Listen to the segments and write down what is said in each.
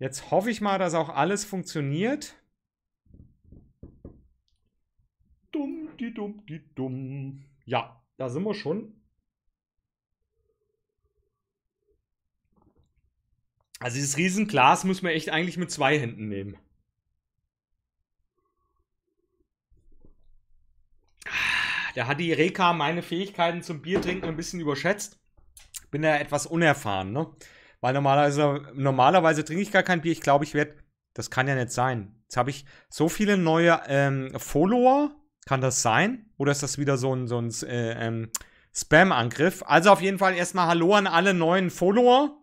Jetzt hoffe ich mal, dass auch alles funktioniert. Dumm, die dumm, die dumm. Ja, da sind wir schon. Also dieses Riesenglas muss man echt eigentlich mit zwei Händen nehmen. Ah, da hat die Reka meine Fähigkeiten zum Biertrinken ein bisschen überschätzt. Bin da etwas unerfahren, ne? Weil normalerweise, normalerweise trinke ich gar kein Bier. Ich glaube, ich werde. Das kann ja nicht sein. Jetzt habe ich so viele neue ähm, Follower. Kann das sein? Oder ist das wieder so ein, so ein äh, ähm, Spam-Angriff? Also auf jeden Fall erstmal Hallo an alle neuen Follower.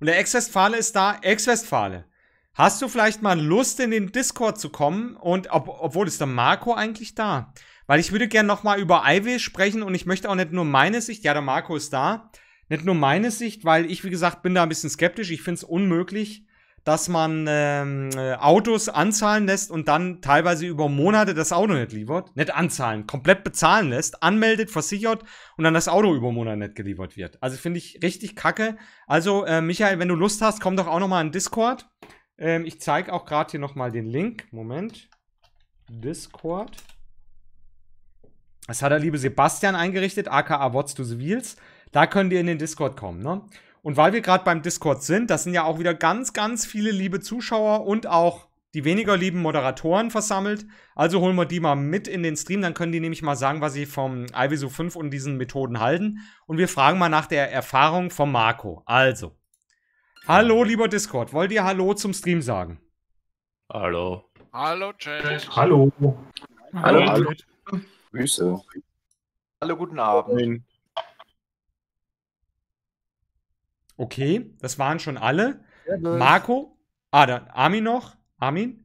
Und der Ex-Westfale ist da. Ex-Westfale. Hast du vielleicht mal Lust, in den Discord zu kommen? Und ob, obwohl ist der Marco eigentlich da? Weil ich würde gerne nochmal über Iwil sprechen und ich möchte auch nicht nur meine Sicht. Ja, der Marco ist da nicht nur meine Sicht, weil ich, wie gesagt, bin da ein bisschen skeptisch. Ich finde es unmöglich, dass man ähm, äh, Autos anzahlen lässt und dann teilweise über Monate das Auto nicht liefert. Nicht anzahlen, komplett bezahlen lässt, anmeldet, versichert und dann das Auto über Monate nicht geliefert wird. Also finde ich richtig kacke. Also, äh, Michael, wenn du Lust hast, komm doch auch nochmal in Discord. Ähm, ich zeige auch gerade hier nochmal den Link. Moment. Discord. Das hat der liebe Sebastian eingerichtet, aka What's to the Wheels. Da könnt ihr in den Discord kommen, ne? Und weil wir gerade beim Discord sind, das sind ja auch wieder ganz, ganz viele liebe Zuschauer und auch die weniger lieben Moderatoren versammelt. Also holen wir die mal mit in den Stream, dann können die nämlich mal sagen, was sie vom IWSU 5 und diesen Methoden halten. Und wir fragen mal nach der Erfahrung von Marco. Also, hallo lieber Discord, wollt ihr Hallo zum Stream sagen? Hallo. Hallo Chat. Hallo. Hallo. Hallo. Grüße. Hallo, guten Abend. Okay, das waren schon alle. Marco, ah, da, Armin noch. Armin?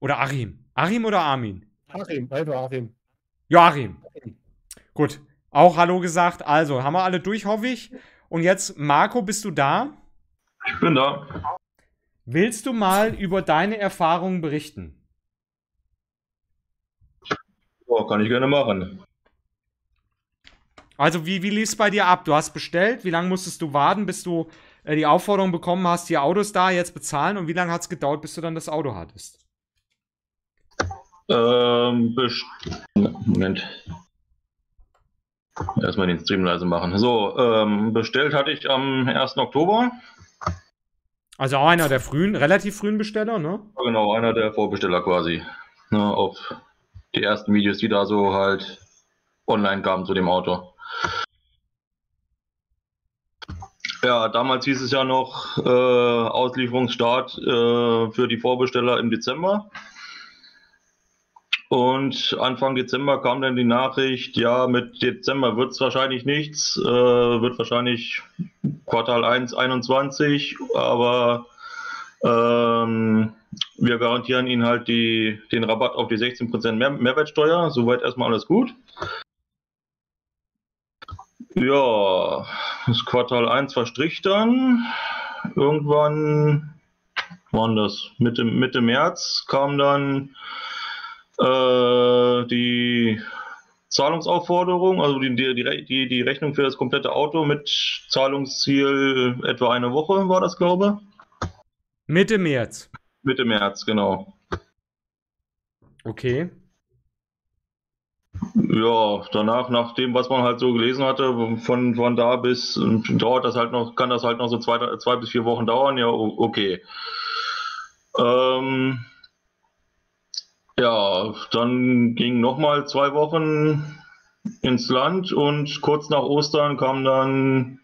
Oder Achim? Achim oder Armin? Achim, also Achim. Joachim. Gut, auch Hallo gesagt. Also, haben wir alle durch, hoffe ich. Und jetzt, Marco, bist du da? Ich bin da. Willst du mal über deine Erfahrungen berichten? Oh, kann ich gerne machen. Also, wie, wie lief es bei dir ab? Du hast bestellt, wie lange musstest du warten, bis du äh, die Aufforderung bekommen hast, die Autos da jetzt bezahlen und wie lange hat es gedauert, bis du dann das Auto hattest? Ähm, Moment. Erstmal den Stream leise machen. So, ähm, bestellt hatte ich am 1. Oktober. Also auch einer der frühen, relativ frühen Besteller, ne? genau, einer der Vorbesteller quasi. Ne, auf die ersten Videos, die da so halt online kamen zu dem Auto. Ja, damals hieß es ja noch äh, Auslieferungsstart äh, für die Vorbesteller im Dezember. Und Anfang Dezember kam dann die Nachricht, ja, mit Dezember wird es wahrscheinlich nichts, äh, wird wahrscheinlich Quartal 1, 21, aber ähm, wir garantieren Ihnen halt die, den Rabatt auf die 16% Mehr Mehrwertsteuer, soweit erstmal alles gut. Ja, das Quartal 1 verstrich dann. Irgendwann waren das Mitte, Mitte März kam dann äh, die Zahlungsaufforderung, also die, die, die, die Rechnung für das komplette Auto mit Zahlungsziel etwa eine Woche war das, glaube ich. Mitte März. Mitte März, genau. Okay. Ja, danach, nach dem, was man halt so gelesen hatte, von, von da bis dauert das halt noch, kann das halt noch so zwei, zwei bis vier Wochen dauern, ja, okay. Ähm, ja, dann ging nochmal zwei Wochen ins Land und kurz nach Ostern kam dann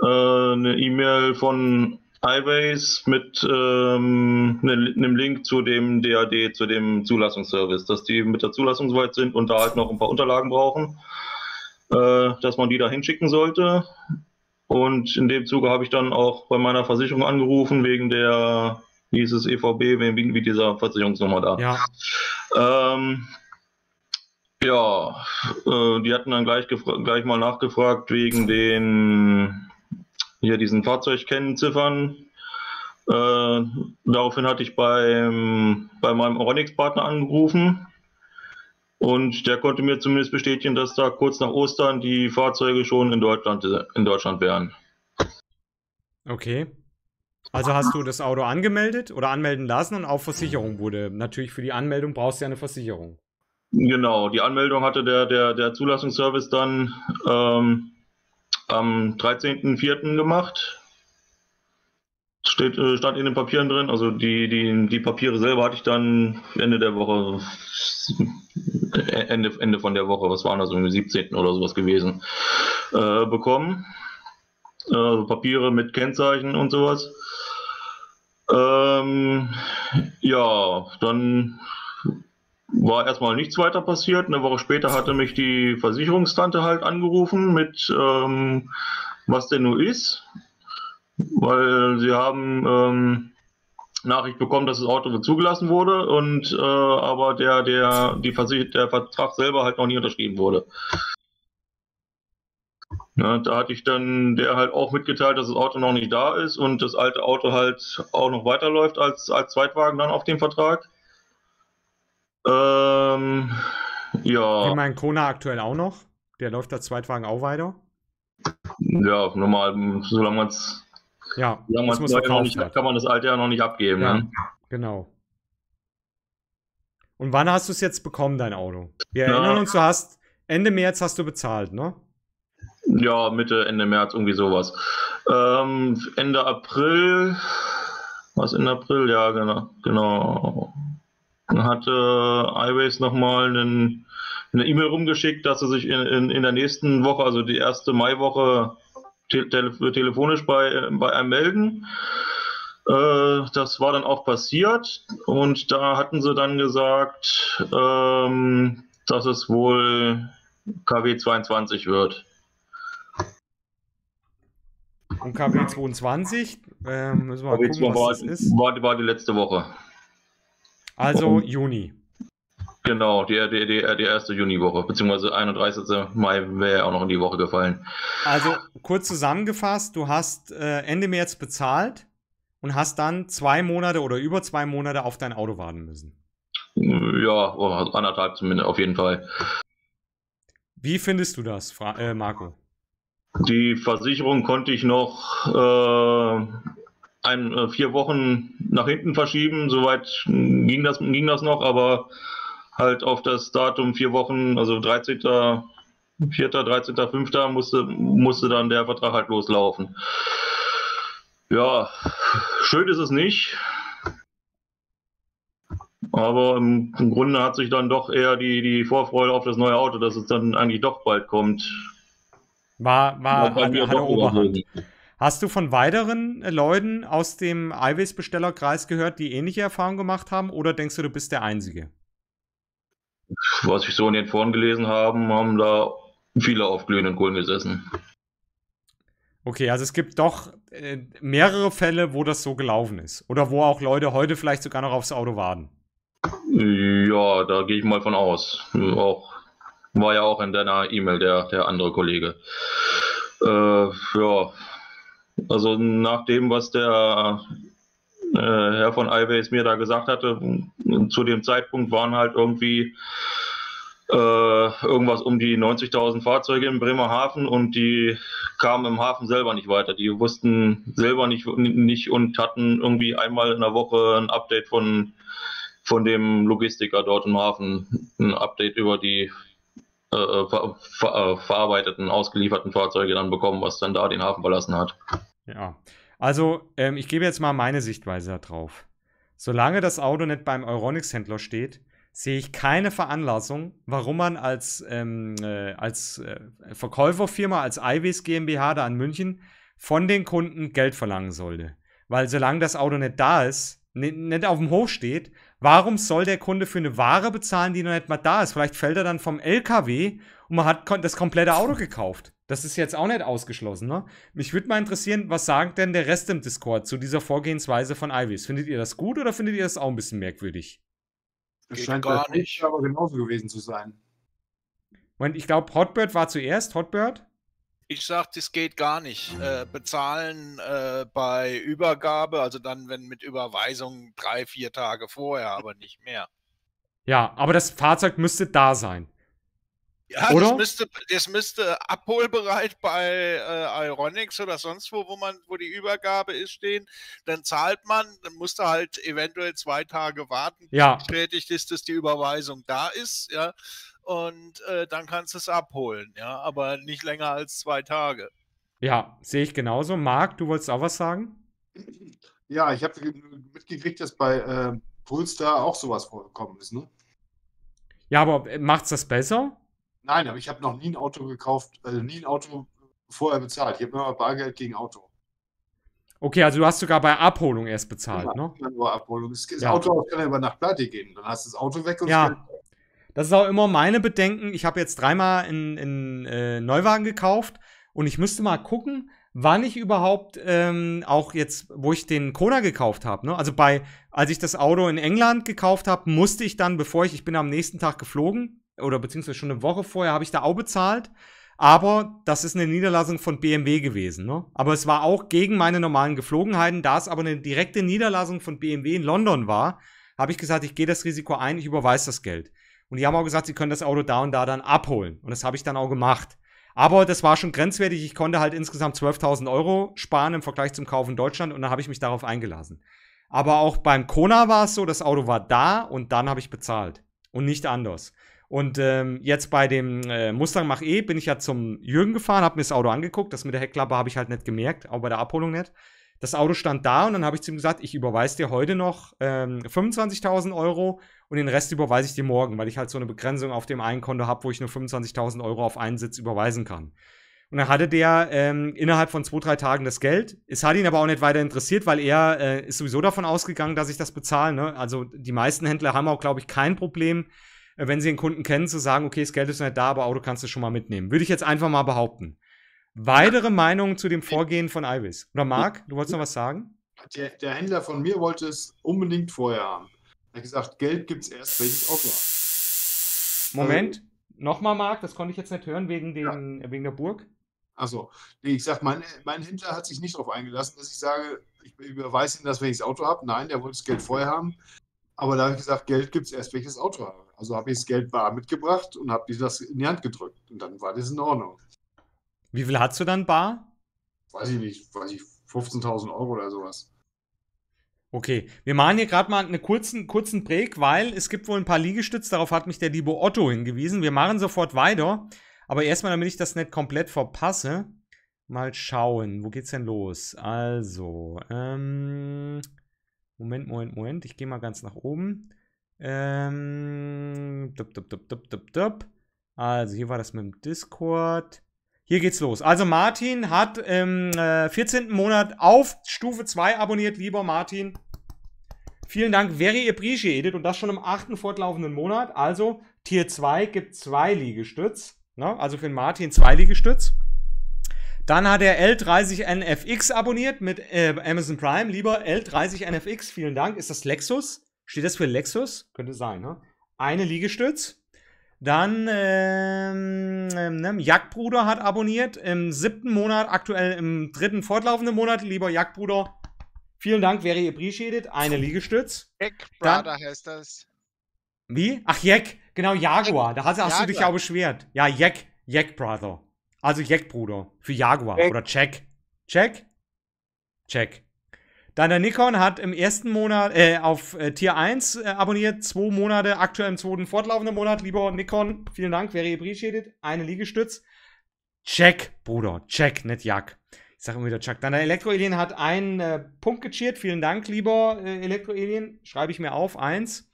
äh, eine E-Mail von iBase mit ähm, ne, einem Link zu dem DAD, zu dem Zulassungsservice, dass die mit der Zulassung soweit sind und da halt noch ein paar Unterlagen brauchen, äh, dass man die da hinschicken sollte. Und in dem Zuge habe ich dann auch bei meiner Versicherung angerufen wegen der, wie hieß es, EVB, wegen wie dieser Versicherungsnummer da. Ja. Ähm, ja, äh, die hatten dann gleich, gleich mal nachgefragt wegen den hier diesen Fahrzeugkennziffern. Äh, daraufhin hatte ich beim, bei meinem Onyx-Partner angerufen und der konnte mir zumindest bestätigen, dass da kurz nach Ostern die Fahrzeuge schon in Deutschland, in Deutschland wären. Okay. Also hast du das Auto angemeldet oder anmelden lassen und auf Versicherung wurde. Natürlich für die Anmeldung brauchst du ja eine Versicherung. Genau, die Anmeldung hatte der, der, der Zulassungsservice dann ähm, am 13.04. gemacht. Steht, äh, stand in den Papieren drin, also die, die, die Papiere selber hatte ich dann Ende der Woche, äh, Ende, Ende von der Woche, was waren das, irgendwie 17. oder sowas gewesen, äh, bekommen. Äh, also Papiere mit Kennzeichen und sowas. Ähm, ja, dann war erstmal nichts weiter passiert. Eine Woche später hatte mich die Versicherungstante halt angerufen mit, ähm, was denn nur ist, weil sie haben ähm, Nachricht bekommen, dass das Auto zugelassen wurde und äh, aber der, der, die Versich der Vertrag selber halt noch nie unterschrieben wurde. Ja, da hatte ich dann der halt auch mitgeteilt, dass das Auto noch nicht da ist und das alte Auto halt auch noch weiterläuft als, als Zweitwagen dann auf dem Vertrag. Ähm, ja. Ich meine, Kona aktuell auch noch. Der läuft als Zweitwagen auch weiter. Ja, normal, solange man es. Ja, solange das muss noch nicht, kann man das alte ja noch nicht abgeben. Ja, ne? Genau. Und wann hast du es jetzt bekommen, dein Auto? Wir ja. erinnern uns, du hast Ende März hast du bezahlt, ne? Ja, Mitte, Ende März, irgendwie sowas. Ähm, Ende April, was in April, ja, genau. genau. Dann hat äh, iWays nochmal einen, eine E-Mail rumgeschickt, dass sie sich in, in, in, der nächsten Woche, also die erste Maiwoche, te tele telefonisch bei, bei einem melden. Äh, das war dann auch passiert und da hatten sie dann gesagt, ähm, dass es wohl KW 22 wird. Und KW 22, ähm, KW mal war, War, war die letzte Woche. Also Warum? Juni. Genau, die, die, die, die erste Juniwoche, beziehungsweise 31. Mai wäre auch noch in die Woche gefallen. Also kurz zusammengefasst, du hast äh, Ende März bezahlt und hast dann zwei Monate oder über zwei Monate auf dein Auto warten müssen. Ja, anderthalb zumindest auf jeden Fall. Wie findest du das, Fra äh, Marco? Die Versicherung konnte ich noch äh, ein, äh, vier Wochen nach hinten verschieben. Soweit hm, ging das, ging das noch, aber halt auf das Datum vier Wochen, also 13. 4., 13. 5. musste, musste dann der Vertrag halt loslaufen. Ja, schön ist es nicht. Aber im, im Grunde hat sich dann doch eher die, die Vorfreude auf das neue Auto, dass es dann eigentlich doch bald kommt. War, war, war hat, hat Oberhand. Überlegen. Hast du von weiteren äh, Leuten aus dem Eiweiß-Bestellerkreis gehört, die ähnliche Erfahrungen gemacht haben, oder denkst du, du bist der Einzige? Was ich so in den Foren gelesen habe, haben da viele auf glühenden Kohlen gesessen. Okay, also es gibt doch äh, mehrere Fälle, wo das so gelaufen ist. Oder wo auch Leute heute vielleicht sogar noch aufs Auto warten. Ja, da gehe ich mal von aus. Auch, war ja auch in deiner E-Mail der, der andere Kollege. Äh, ja, also nach dem, was der äh, Herr von Alves mir da gesagt hatte, zu dem Zeitpunkt waren halt irgendwie äh, irgendwas um die 90.000 Fahrzeuge in Bremerhaven und die kamen im Hafen selber nicht weiter. Die wussten selber nicht, nicht und hatten irgendwie einmal in der Woche ein Update von, von dem Logistiker dort im Hafen, ein Update über die äh, ver ver äh, verarbeiteten, ausgelieferten Fahrzeuge dann bekommen, was dann da den Hafen verlassen hat. Ja, also ähm, ich gebe jetzt mal meine Sichtweise darauf. Solange das Auto nicht beim Euronics-Händler steht, sehe ich keine Veranlassung, warum man als, ähm, äh, als äh, Verkäuferfirma, als IWS GmbH da in München von den Kunden Geld verlangen sollte. Weil solange das Auto nicht da ist, nicht auf dem Hof steht Warum soll der Kunde für eine Ware bezahlen, die noch nicht mal da ist? Vielleicht fällt er dann vom LKW und man hat das komplette Auto gekauft. Das ist jetzt auch nicht ausgeschlossen. Ne? Mich würde mal interessieren, was sagt denn der Rest im Discord zu dieser Vorgehensweise von Ivys? Findet ihr das gut oder findet ihr das auch ein bisschen merkwürdig? Das Geht scheint gar nicht, aber genauso gewesen zu sein. Und ich glaube, Hotbird war zuerst. Hotbird? Ich sage, das geht gar nicht. Äh, bezahlen äh, bei Übergabe, also dann, wenn mit Überweisung drei, vier Tage vorher, aber nicht mehr. Ja, aber das Fahrzeug müsste da sein. Ja, oder? Das, müsste, das müsste abholbereit bei äh, Ironics oder sonst wo, wo man, wo die Übergabe ist, stehen. Dann zahlt man, dann musste halt eventuell zwei Tage warten, ja. bestätigt ist, dass die Überweisung da ist, ja und äh, dann kannst du es abholen, ja, aber nicht länger als zwei Tage. Ja, sehe ich genauso. Marc, du wolltest auch was sagen? Ja, ich habe mitgekriegt, dass bei äh, Poolstar auch sowas vorgekommen ist, ne? Ja, aber äh, macht's das besser? Nein, aber ich habe noch nie ein Auto gekauft, also nie ein Auto vorher bezahlt. Ich habe immer Bargeld gegen Auto. Okay, also du hast sogar bei Abholung erst bezahlt, ja, genau, ne? Nur Abholung. Das, das ja. Auto kann ja über Nacht pleite gehen. Dann hast du das Auto weg und ja. Das ist auch immer meine Bedenken. Ich habe jetzt dreimal in, in äh, Neuwagen gekauft und ich müsste mal gucken, wann ich überhaupt ähm, auch jetzt, wo ich den Kona gekauft habe. Ne? Also bei, als ich das Auto in England gekauft habe, musste ich dann, bevor ich, ich bin am nächsten Tag geflogen oder beziehungsweise schon eine Woche vorher, habe ich da auch bezahlt. Aber das ist eine Niederlassung von BMW gewesen. Ne? Aber es war auch gegen meine normalen Geflogenheiten. Da es aber eine direkte Niederlassung von BMW in London war, habe ich gesagt, ich gehe das Risiko ein, ich überweise das Geld. Und die haben auch gesagt, sie können das Auto da und da dann abholen. Und das habe ich dann auch gemacht. Aber das war schon grenzwertig. Ich konnte halt insgesamt 12.000 Euro sparen im Vergleich zum Kauf in Deutschland. Und dann habe ich mich darauf eingelassen. Aber auch beim Kona war es so, das Auto war da und dann habe ich bezahlt. Und nicht anders. Und ähm, jetzt bei dem äh, Mustang Mach E bin ich ja zum Jürgen gefahren, habe mir das Auto angeguckt. Das mit der Heckklappe habe ich halt nicht gemerkt, auch bei der Abholung nicht das Auto stand da und dann habe ich zu ihm gesagt, ich überweise dir heute noch ähm, 25.000 Euro und den Rest überweise ich dir morgen, weil ich halt so eine Begrenzung auf dem einen Konto habe, wo ich nur 25.000 Euro auf einen Sitz überweisen kann. Und dann hatte der ähm, innerhalb von zwei, drei Tagen das Geld. Es hat ihn aber auch nicht weiter interessiert, weil er äh, ist sowieso davon ausgegangen, dass ich das bezahle. Ne? Also die meisten Händler haben auch, glaube ich, kein Problem, äh, wenn sie den Kunden kennen, zu sagen, okay, das Geld ist nicht da, aber Auto kannst du schon mal mitnehmen. Würde ich jetzt einfach mal behaupten. Weitere Meinungen zu dem Vorgehen von Ibis? Oder Marc, du wolltest noch was sagen? Der, der, Händler von mir wollte es unbedingt vorher haben. Er hat gesagt, Geld gibt es erst, wenn ich es auch habe. Moment, also, nochmal Marc, das konnte ich jetzt nicht hören wegen, den, ja. wegen der Burg. Achso, nee, ich sag, mein, mein Händler hat sich nicht darauf eingelassen, dass ich sage, ich überweise ihm das, wenn ich das Auto habe. Nein, der wollte das Geld vorher haben. Aber da habe ich gesagt, Geld gibt es erst, wenn ich das Auto habe. Also habe ich das Geld bar mitgebracht und habe dir das in die Hand gedrückt. Und dann war das in Ordnung. Wie viel hast du dann bar? Weiß ich nicht, weiß ich, 15.000 Euro oder sowas. Okay, wir machen hier gerade mal einen kurzen, kurzen Break, weil es gibt wohl ein paar Liegestütze, darauf hat mich der liebe Otto hingewiesen. Wir machen sofort weiter, aber erstmal, damit ich das nicht komplett verpasse, mal schauen, wo geht's denn los? Also, ähm, Moment, Moment, Moment, ich gehe mal ganz nach oben. Ähm, dup, dup, dup, dup, dup, dup. Also, hier war das mit dem Discord. Hier geht's los. Also Martin hat im äh, 14. Monat auf Stufe 2 abonniert, lieber Martin. Vielen Dank, very appreciated. Und das schon im 8. fortlaufenden Monat. Also Tier 2 gibt zwei Liegestütz. Ne? Also für den Martin zwei Liegestütz. Dann hat er L30NFX abonniert mit äh, Amazon Prime. Lieber L30NFX, vielen Dank. Ist das Lexus? Steht das für Lexus? Könnte sein, ne? Eine Liegestütz. Dann ähm, ähm, ne, Jagdbruder hat abonniert im siebten Monat, aktuell im dritten fortlaufenden Monat. Lieber Jagdbruder, vielen Dank, wäre ihr appreciated. Eine Liegestütz. Jagdbruder heißt das. Wie? Ach, Jack. Genau, Jaguar. Da hast, hast Jaguar. du dich auch beschwert. Ja, Jack. Jack Brother. Also Jack Bruder. Für Jaguar. Jack. Oder Check. Check? Check. Deiner Nikon hat im ersten Monat äh, auf äh, Tier 1 äh, abonniert, zwei Monate, aktuell im zweiten fortlaufenden Monat. Lieber Nikon, vielen Dank, wäre appreciated. Eine Liegestütz. Check, Bruder, check, nicht Jack. Ich sag immer wieder Chuck. Deiner Elektro-Alien hat einen äh, Punkt gecheert. Vielen Dank, lieber äh, Elektro-Alien. Schreibe ich mir auf, eins.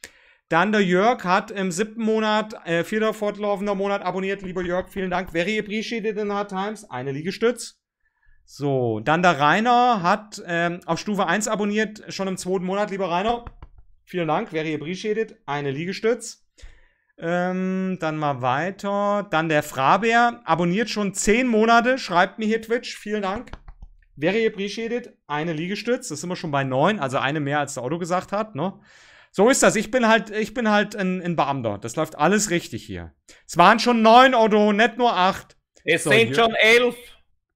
Dann der Jörg hat im siebten Monat, äh, vierter fortlaufender Monat abonniert. Lieber Jörg, vielen Dank. Very appreciated in hard times. Eine Liegestütz. So, dann der Rainer hat ähm, auf Stufe 1 abonniert, schon im zweiten Monat, lieber Rainer. Vielen Dank, wäre ihr appreciated. Eine Liegestütz. Ähm, dann mal weiter. Dann der Frabeer, abonniert schon 10 Monate, schreibt mir hier Twitch. Vielen Dank. Wäre ihr appreciated. Eine Liegestütz, das sind wir schon bei 9, also eine mehr als der Otto gesagt hat, ne? So ist das. Ich bin halt, ich bin halt ein, ein Beamter. Das läuft alles richtig hier. Es waren schon 9, Otto, nicht nur 8. Es so, sind hier. schon 11.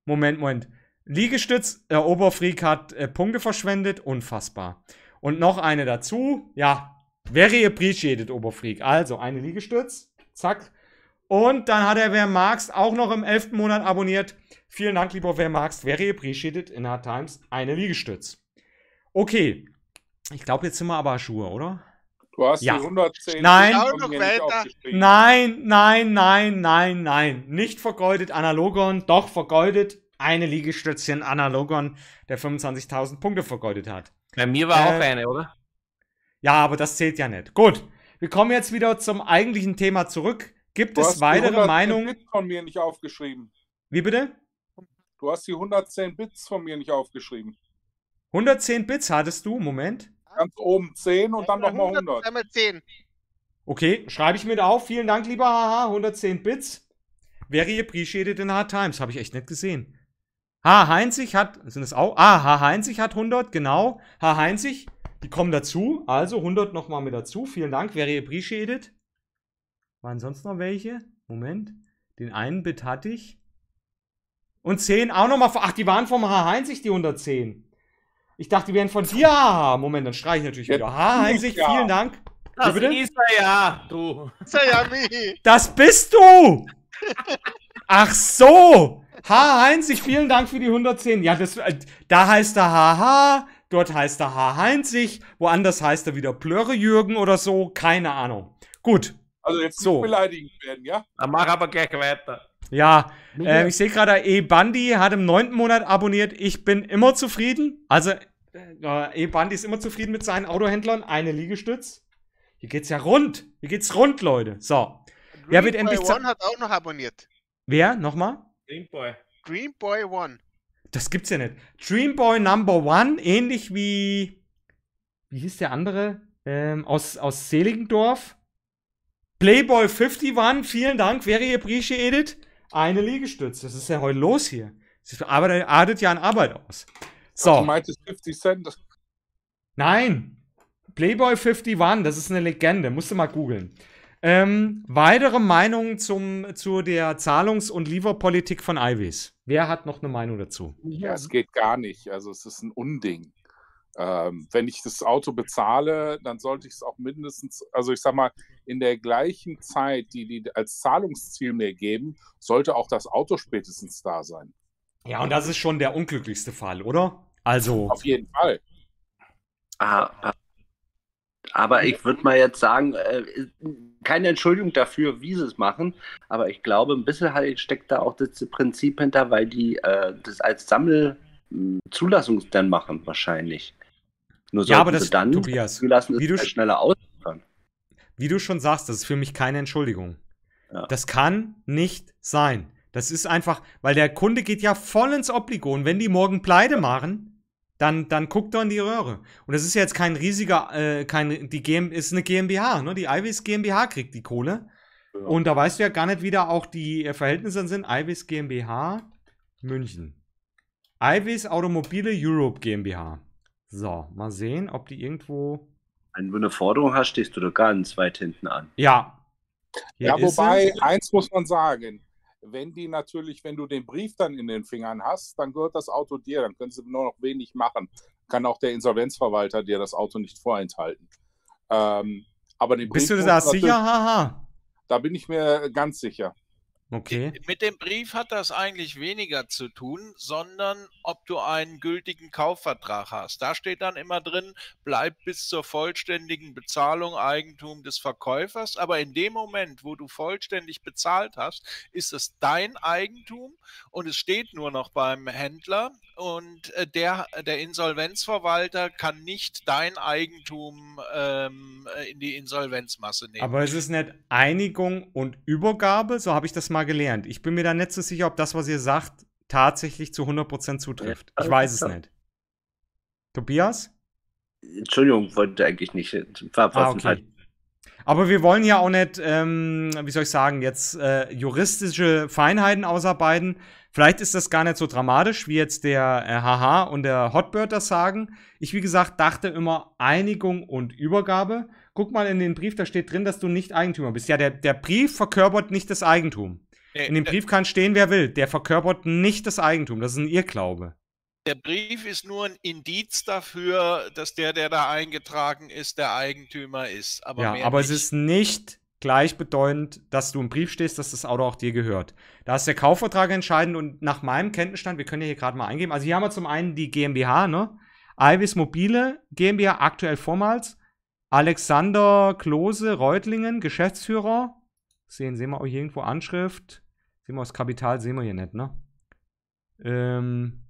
Moment, Moment. Liegestütz, der Oberfreak hat äh, Punkte verschwendet, unfassbar. Und noch eine dazu, ja, very appreciated, Oberfreak. Also, eine Liegestütz, zack. Und dann hat er, wer magst, auch noch im 11. Monat abonniert. Vielen Dank, lieber wer magst, very appreciated in Hard Times, eine Liegestütz. Okay, ich glaube, jetzt sind wir aber Schuhe, oder? Du hast ja. die 110. Nein, nein, nein, nein, nein, nein. Nicht vergeudet, Analogon, doch vergeudet eine Liegestützchen Analogon, der 25.000 Punkte vergeudet hat. Bei mir war äh, auch eine, oder? Ja, aber das zählt ja nicht. Gut, wir kommen jetzt wieder zum eigentlichen Thema zurück. Gibt du es weitere Meinungen? Bits von mir nicht aufgeschrieben. Wie bitte? Du hast die 110 Bits von mir nicht aufgeschrieben. 110 Bits hattest du, Moment. Ganz oben 10 und dann nochmal 100. 100. 10. Okay, schreibe ich mir auf. Vielen Dank, lieber Haha. 110 Bits. Very appreciated in Hard Times. Habe ich echt nicht gesehen. H. Heinzig hat, sind es auch? Ah, H. Heinzig hat 100, genau. H. Heinzig, die kommen dazu. Also 100 nochmal mit dazu. Vielen Dank, wäre appreciated. Waren sonst noch welche? Moment. Den einen Bit hatte ich. Und 10 auch nochmal. Ach, die waren vom H. Heinzig, die 110. Ich dachte, die wären von dir. Ja, Moment, dann streiche ich natürlich wieder. H. Heinzig, vielen Dank. Das ja, ist er ja, du. Das bist du! Ach so! H-Heinz, ich vielen Dank für die 110. Ja, das, äh, da heißt er HH, dort heißt er H-Heinzig, woanders heißt er wieder Plörre-Jürgen oder so, keine Ahnung. Gut. Also jetzt so. nicht beleidigen werden, ja? Dann mach aber gleich weiter. Ja, äh, ich sehe gerade, E-Bandy hat im neunten Monat abonniert. Ich bin immer zufrieden. Also, äh, E-Bandy ist immer zufrieden mit seinen Autohändlern. Eine Liegestütz. Hier geht's ja rund. Hier geht's rund, Leute. So. Wer wird endlich. hat auch noch abonniert. Wer? Nochmal? Dream Boy. Dream Boy One. Das gibt's ja nicht. Dream Boy Number One, ähnlich wie. Wie hieß der andere? Ähm, aus, aus Seligendorf. Playboy 51, vielen Dank, wäre very appreciated. Eine Liegestütze. Das ist ja heute los hier. Sie arbeitet ja an Arbeit aus. So. Ach, du meintest 50 Cent. Nein. Playboy 51, das ist eine Legende. Musst du mal googeln. Ähm, weitere Meinungen zum, zu der Zahlungs- und Lieferpolitik von Ivys. Wer hat noch eine Meinung dazu? Ja, es geht gar nicht. Also es ist ein Unding. Ähm, wenn ich das Auto bezahle, dann sollte ich es auch mindestens, also ich sag mal, in der gleichen Zeit, die die als Zahlungsziel mir geben, sollte auch das Auto spätestens da sein. Ja, und das ist schon der unglücklichste Fall, oder? Also. Auf jeden Fall. Ah, aber mhm. ich würde mal jetzt sagen, äh, keine Entschuldigung dafür, wie sie es machen, aber ich glaube, ein bisschen halt steckt da auch das Prinzip hinter, weil die äh, das als Sammelzulassung dann machen, wahrscheinlich. Nur ja, aber das, dann Tobias, zulassen, wie du halt schneller ausliefern. Wie du schon sagst, das ist für mich keine Entschuldigung. Ja. Das kann nicht sein. Das ist einfach, weil der Kunde geht ja voll ins Obligo und wenn die morgen Pleite machen, dann, dann guckt doch in die Röhre. Und das ist ja jetzt kein riesiger, äh, kein, die GM, ist eine GmbH, ne? Die Ivis GmbH kriegt die Kohle. Genau. Und da weißt du ja gar nicht, wie da auch die äh, Verhältnisse sind. Ivis GmbH, München. Ivis Automobile Europe GmbH. So, mal sehen, ob die irgendwo. Wenn du eine Forderung hast, stehst du da ganz weit hinten an. Ja. Hier ja, wobei, eins muss man sagen. Wenn die natürlich, wenn du den Brief dann in den Fingern hast, dann gehört das Auto dir, dann können sie nur noch wenig machen. Kann auch der Insolvenzverwalter dir das Auto nicht vorenthalten. Ähm, aber den Brief Bist du da sicher? Haha. Da bin ich mir ganz sicher. Okay. Mit dem Brief hat das eigentlich weniger zu tun, sondern ob du einen gültigen Kaufvertrag hast. Da steht dann immer drin, bleib bis zur vollständigen Bezahlung Eigentum des Verkäufers. Aber in dem Moment, wo du vollständig bezahlt hast, ist es dein Eigentum und es steht nur noch beim Händler und äh, der, der Insolvenzverwalter kann nicht dein Eigentum ähm, äh, in die Insolvenzmasse nehmen. Aber es ist nicht Einigung und Übergabe, so habe ich das mal gelernt. Ich bin mir da nicht so sicher, ob das, was ihr sagt, tatsächlich zu 100% zutrifft. Ich weiß es nicht. Tobias? Entschuldigung, wollte eigentlich nicht. Ah, okay. Aber wir wollen ja auch nicht, ähm, wie soll ich sagen, jetzt äh, juristische Feinheiten ausarbeiten. Vielleicht ist das gar nicht so dramatisch, wie jetzt der äh, Haha und der Hotbird das sagen. Ich, wie gesagt, dachte immer Einigung und Übergabe. Guck mal in den Brief, da steht drin, dass du nicht Eigentümer bist. Ja, der, der Brief verkörpert nicht das Eigentum. Nee, äh, in dem äh, Brief kann stehen, wer will. Der verkörpert nicht das Eigentum. Das ist ein Irrglaube. Der Brief ist nur ein Indiz dafür, dass der, der da eingetragen ist, der Eigentümer ist. Aber ja, aber nicht. es ist nicht gleichbedeutend, dass du im Brief stehst, dass das Auto auch dir gehört. Da ist der Kaufvertrag entscheidend und nach meinem Kenntnisstand, wir können ja hier gerade mal eingeben, also hier haben wir zum einen die GmbH, ne? Alvis Mobile GmbH, aktuell vormals. Alexander Klose, Reutlingen, Geschäftsführer. Sehen, sehen wir auch hier irgendwo Anschrift. Sehen wir aus Kapital, sehen wir hier nicht, ne? Ähm,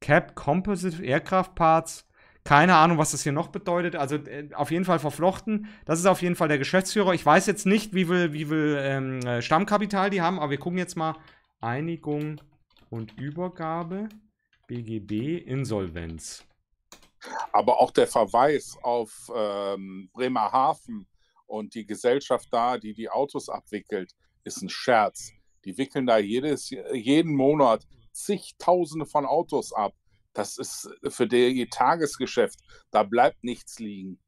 Cap Composite Aircraft Parts. Keine Ahnung, was das hier noch bedeutet. Also äh, auf jeden Fall verflochten. Das ist auf jeden Fall der Geschäftsführer. Ich weiß jetzt nicht, wie viel, wie viel ähm, äh, Stammkapital die haben, aber wir gucken jetzt mal. Einigung und Übergabe, BGB, Insolvenz. Aber auch der Verweis auf ähm, Bremerhaven und die Gesellschaft da, die die Autos abwickelt, ist ein Scherz. Die wickeln da jedes, jeden Monat zigtausende von Autos ab das ist äh, für die Tagesgeschäft. Da bleibt nichts liegen.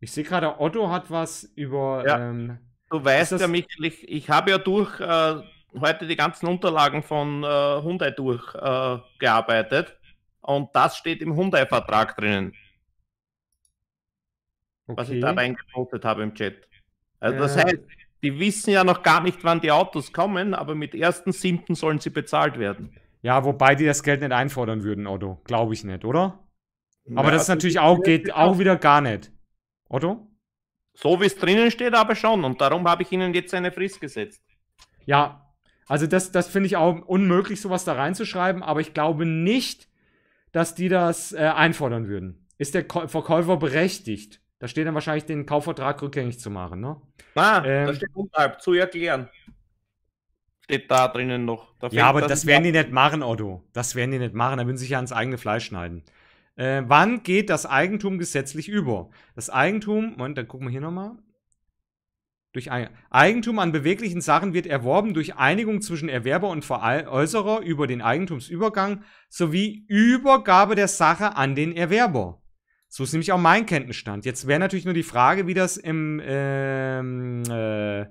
Ich sehe gerade, Otto hat was über. Ja. Ähm, du weißt ja, Michael, ich, ich habe ja durch äh, heute die ganzen Unterlagen von äh, Hyundai durchgearbeitet. Äh, und das steht im Hyundai-Vertrag drinnen. Okay. Was ich da reingepostet habe im Chat. Also das äh. heißt, die wissen ja noch gar nicht, wann die Autos kommen, aber mit 1.7. sollen sie bezahlt werden. Ja, wobei die das Geld nicht einfordern würden, Otto. Glaube ich nicht, oder? Aber ja, das ist also natürlich auch, geht auch wieder gar nicht. Otto? So wie es drinnen steht, aber schon. Und darum habe ich Ihnen jetzt eine Frist gesetzt. Ja, also das, das finde ich auch unmöglich, sowas da reinzuschreiben. Aber ich glaube nicht, dass die das äh, einfordern würden. Ist der Ko Verkäufer berechtigt? Da steht dann wahrscheinlich, den Kaufvertrag rückgängig zu machen, ne? Ah, ähm, da steht unterhalb, zu erklären steht da drinnen noch. Da ja, aber das, das werden die nicht machen, Otto. Das werden die nicht machen. Da würden sie sich ja ans eigene Fleisch schneiden. Äh, wann geht das Eigentum gesetzlich über? Das Eigentum, Moment, dann gucken wir hier nochmal. Durch ein, Eigentum an beweglichen Sachen wird erworben durch Einigung zwischen Erwerber und Veräußerer über den Eigentumsübergang sowie Übergabe der Sache an den Erwerber. So ist nämlich auch mein Kenntnisstand. Jetzt wäre natürlich nur die Frage, wie das im ähm, äh,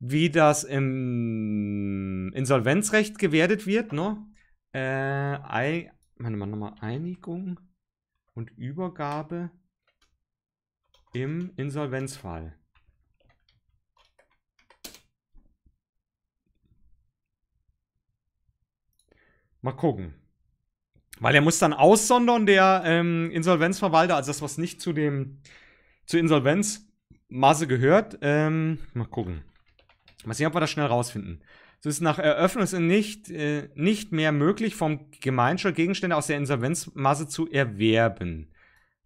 wie das im Insolvenzrecht gewertet wird, ne? Äh, ein, meine mal nochmal, Einigung und Übergabe im Insolvenzfall. Mal gucken. Weil er muss dann aussondern, der ähm, Insolvenzverwalter, also das, was nicht zu dem zur Insolvenzmasse gehört. Ähm, mal gucken. Mal sehen, ob wir das schnell rausfinden. So ist nach Eröffnung nicht, äh, nicht mehr möglich, vom Gemeinschaft Gegenstände aus der Insolvenzmasse zu erwerben.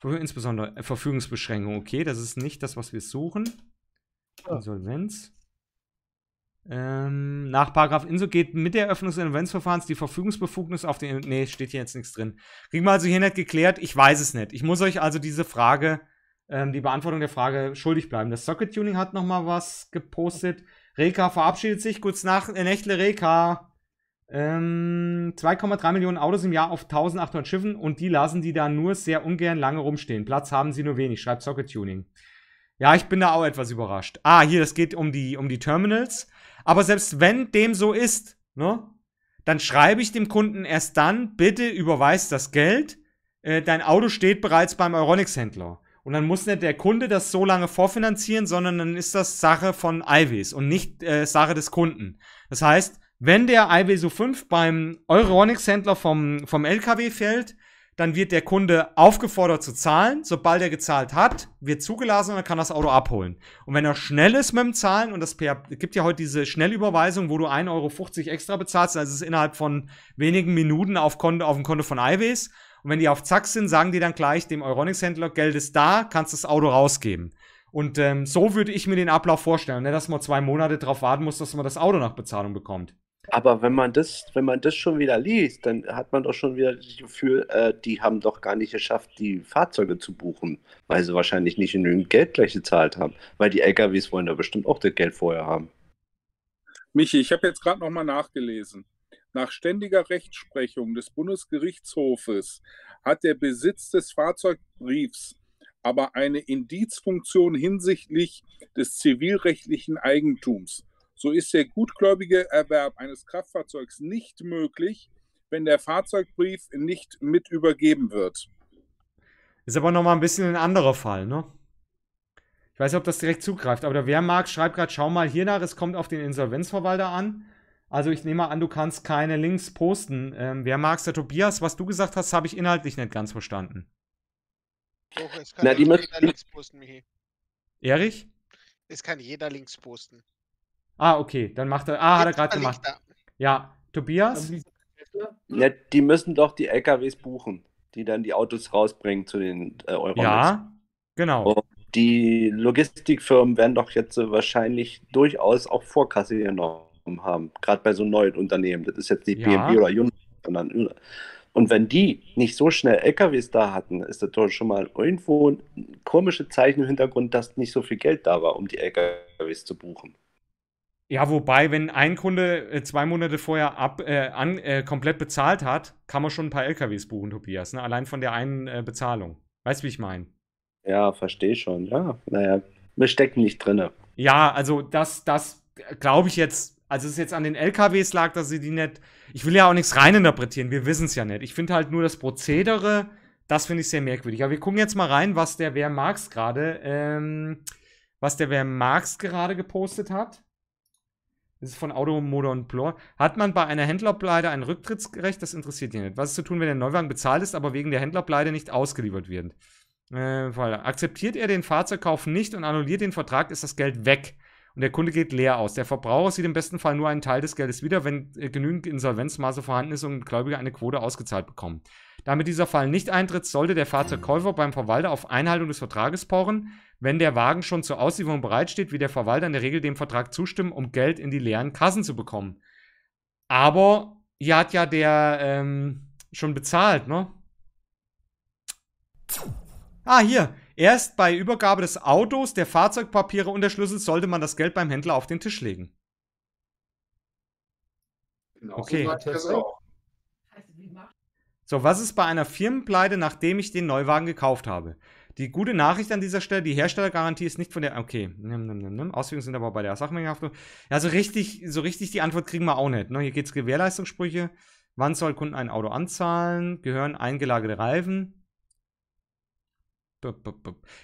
Insbesondere äh, Verfügungsbeschränkung. Okay, das ist nicht das, was wir suchen. Insolvenz. Ähm, nach Paragraph Inso geht mit der Eröffnung des Insolvenzverfahrens die Verfügungsbefugnis auf den. Nee, steht hier jetzt nichts drin. Kriegen wir also hier nicht geklärt? Ich weiß es nicht. Ich muss euch also diese Frage, ähm, die Beantwortung der Frage schuldig bleiben. Das Socket Tuning hat nochmal was gepostet. Reka verabschiedet sich. Gutes Nacht, äh, Nächtle Reka. Ähm, 2,3 Millionen Autos im Jahr auf 1800 Schiffen und die lassen die da nur sehr ungern lange rumstehen. Platz haben sie nur wenig, schreibt Socket Tuning. Ja, ich bin da auch etwas überrascht. Ah, hier, das geht um die, um die Terminals. Aber selbst wenn dem so ist, ne, dann schreibe ich dem Kunden erst dann, bitte überweist das Geld. Äh, dein Auto steht bereits beim Euronics-Händler. Und dann muss nicht der Kunde das so lange vorfinanzieren, sondern dann ist das Sache von IWs und nicht äh, Sache des Kunden. Das heißt, wenn der IWSU 5 beim Euronics-Händler vom, vom LKW fällt, dann wird der Kunde aufgefordert zu zahlen. Sobald er gezahlt hat, wird zugelassen und er kann das Auto abholen. Und wenn er schnell ist mit dem Zahlen, und das gibt ja heute diese Schnellüberweisung, wo du 1,50 Euro extra bezahlst, also es ist innerhalb von wenigen Minuten auf, Konto, auf dem Konto von IWs, und wenn die auf Zack sind, sagen die dann gleich dem Euronics-Händler, Geld ist da, kannst das Auto rausgeben. Und ähm, so würde ich mir den Ablauf vorstellen, ne? dass man zwei Monate darauf warten muss, dass man das Auto nach Bezahlung bekommt. Aber wenn man das, wenn man das schon wieder liest, dann hat man doch schon wieder das Gefühl, äh, die haben doch gar nicht geschafft, die Fahrzeuge zu buchen, weil sie wahrscheinlich nicht genügend Geld gleich gezahlt haben. Weil die LKWs wollen da bestimmt auch das Geld vorher haben. Michi, ich habe jetzt gerade nochmal nachgelesen. Nach ständiger Rechtsprechung des Bundesgerichtshofes hat der Besitz des Fahrzeugbriefs aber eine Indizfunktion hinsichtlich des zivilrechtlichen Eigentums. So ist der gutgläubige Erwerb eines Kraftfahrzeugs nicht möglich, wenn der Fahrzeugbrief nicht mit übergeben wird. Ist aber nochmal ein bisschen ein anderer Fall, ne? Ich weiß nicht, ob das direkt zugreift, aber der Wehrmarkt schreibt gerade, schau mal hier nach, es kommt auf den Insolvenzverwalter an. Also ich nehme an, du kannst keine Links posten. Ähm, wer mag's, der Tobias? Was du gesagt hast, habe ich inhaltlich nicht ganz verstanden. Doch, es kann Na, die jeder Links posten, Michi. Erich? Es kann jeder Links posten. Ah, okay. Dann macht er. Ah, Jetzt hat er gerade gemacht. Ja. Tobias? Ja, die müssen doch die LKWs buchen, die dann die Autos rausbringen zu den äh, Euromax. Ja, genau. Und die Logistikfirmen werden doch jetzt äh, wahrscheinlich durchaus auch Vorkasse hier noch haben, gerade bei so neuen Unternehmen. Das ist jetzt nicht ja. BMW oder Hyundai, sondern und wenn die nicht so schnell LKWs da hatten, ist das doch schon mal irgendwo ein komisches Zeichen im Hintergrund, dass nicht so viel Geld da war, um die LKWs zu buchen. Ja, wobei, wenn ein Kunde äh, zwei Monate vorher ab, äh, an, äh, komplett bezahlt hat, kann man schon ein paar LKWs buchen, Tobias. Ne? Allein von der einen äh, Bezahlung. Weißt du, wie ich meine? Ja, verstehe schon. Ja, naja, wir stecken nicht drin. Ja, also das, das äh, glaube ich jetzt also es ist jetzt an den LKWs lag, dass sie die nicht. Ich will ja auch nichts reininterpretieren, wir wissen es ja nicht. Ich finde halt nur das Prozedere, das finde ich sehr merkwürdig. Aber wir gucken jetzt mal rein, was der Wer Marx gerade, ähm, was der Wer Marx gerade gepostet hat. Das ist von Auto, Motor und Plor. Hat man bei einer Händlerbleide ein Rücktrittsrecht? Das interessiert ihn nicht. Was ist zu tun, wenn der Neuwagen bezahlt ist, aber wegen der Händlerbleide nicht ausgeliefert wird? Äh, akzeptiert er den Fahrzeugkauf nicht und annulliert den Vertrag, ist das Geld weg und der Kunde geht leer aus. Der Verbraucher sieht im besten Fall nur einen Teil des Geldes wieder, wenn äh, genügend Insolvenzmaße vorhanden ist und Gläubiger eine Quote ausgezahlt bekommen. Damit dieser Fall nicht eintritt, sollte der Fahrzeugkäufer beim Verwalter auf Einhaltung des Vertrages pochen, wenn der Wagen schon zur Auslieferung bereitsteht, wie der Verwalter in der Regel dem Vertrag zustimmen, um Geld in die leeren Kassen zu bekommen. Aber hier hat ja der ähm, schon bezahlt, ne? Ah, hier. Erst bei Übergabe des Autos, der Fahrzeugpapiere und der Schlüssel sollte man das Geld beim Händler auf den Tisch legen. Genau, okay. So, was ist bei einer Firmenpleite, nachdem ich den Neuwagen gekauft habe? Die gute Nachricht an dieser Stelle, die Herstellergarantie ist nicht von der. Okay, nimm, nimm, nimm, nimm. Auswirkungen sind aber bei der Sachmengenhaftung. Ja, so richtig, so richtig die Antwort kriegen wir auch nicht. Ne? Hier geht es Gewährleistungssprüche. Wann soll Kunden ein Auto anzahlen? Gehören eingelagerte Reifen?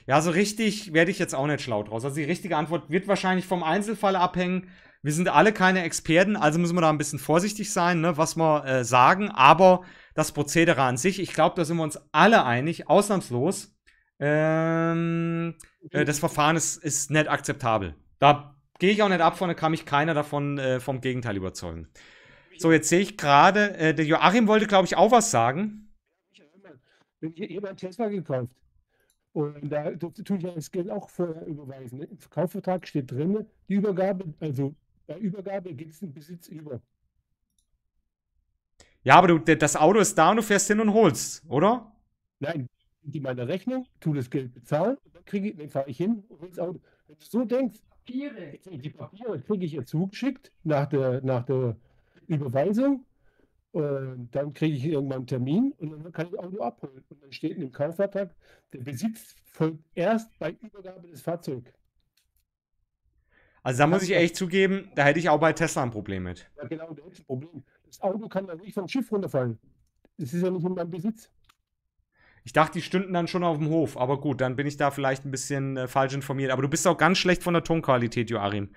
Ja, so richtig werde ich jetzt auch nicht schlau draus. Also die richtige Antwort wird wahrscheinlich vom Einzelfall abhängen. Wir sind alle keine Experten, also müssen wir da ein bisschen vorsichtig sein, ne, was wir äh, sagen. Aber das Prozedere an sich, ich glaube, da sind wir uns alle einig, ausnahmslos. Ähm, äh, das Verfahren ist, ist nicht akzeptabel. Da gehe ich auch nicht ab von, da kann mich keiner davon äh, vom Gegenteil überzeugen. So, jetzt sehe ich gerade, äh, der Joachim wollte, glaube ich, auch was sagen. Ich habe einen Tesla gekauft. Und da tue ich ja das Geld auch vorher überweisen. Im Kaufvertrag steht drin, die Übergabe, also bei Übergabe geht es den Besitz über. Ja, aber du, das Auto ist da und du fährst hin und holst, oder? Nein, die meine Rechnung, tue das Geld bezahlen, dann kriege ich, dann fahre ich hin und hol das Auto. Wenn du so denkst, die Papiere kriege ich ja zugeschickt nach der, nach der Überweisung äh, dann kriege ich irgendwann einen Termin und dann kann ich das Auto abholen. Und dann steht in dem Kaufvertrag, der Besitz folgt erst bei Übergabe des Fahrzeugs. Also da muss ich echt zugeben, da hätte ich auch bei Tesla ein Problem mit. Ja genau, da hätte ein Problem. Das Auto kann dann nicht vom Schiff runterfallen. Es ist ja nicht in meinem Besitz. Ich dachte, die stünden dann schon auf dem Hof, aber gut, dann bin ich da vielleicht ein bisschen äh, falsch informiert. Aber du bist auch ganz schlecht von der Tonqualität, Joachim.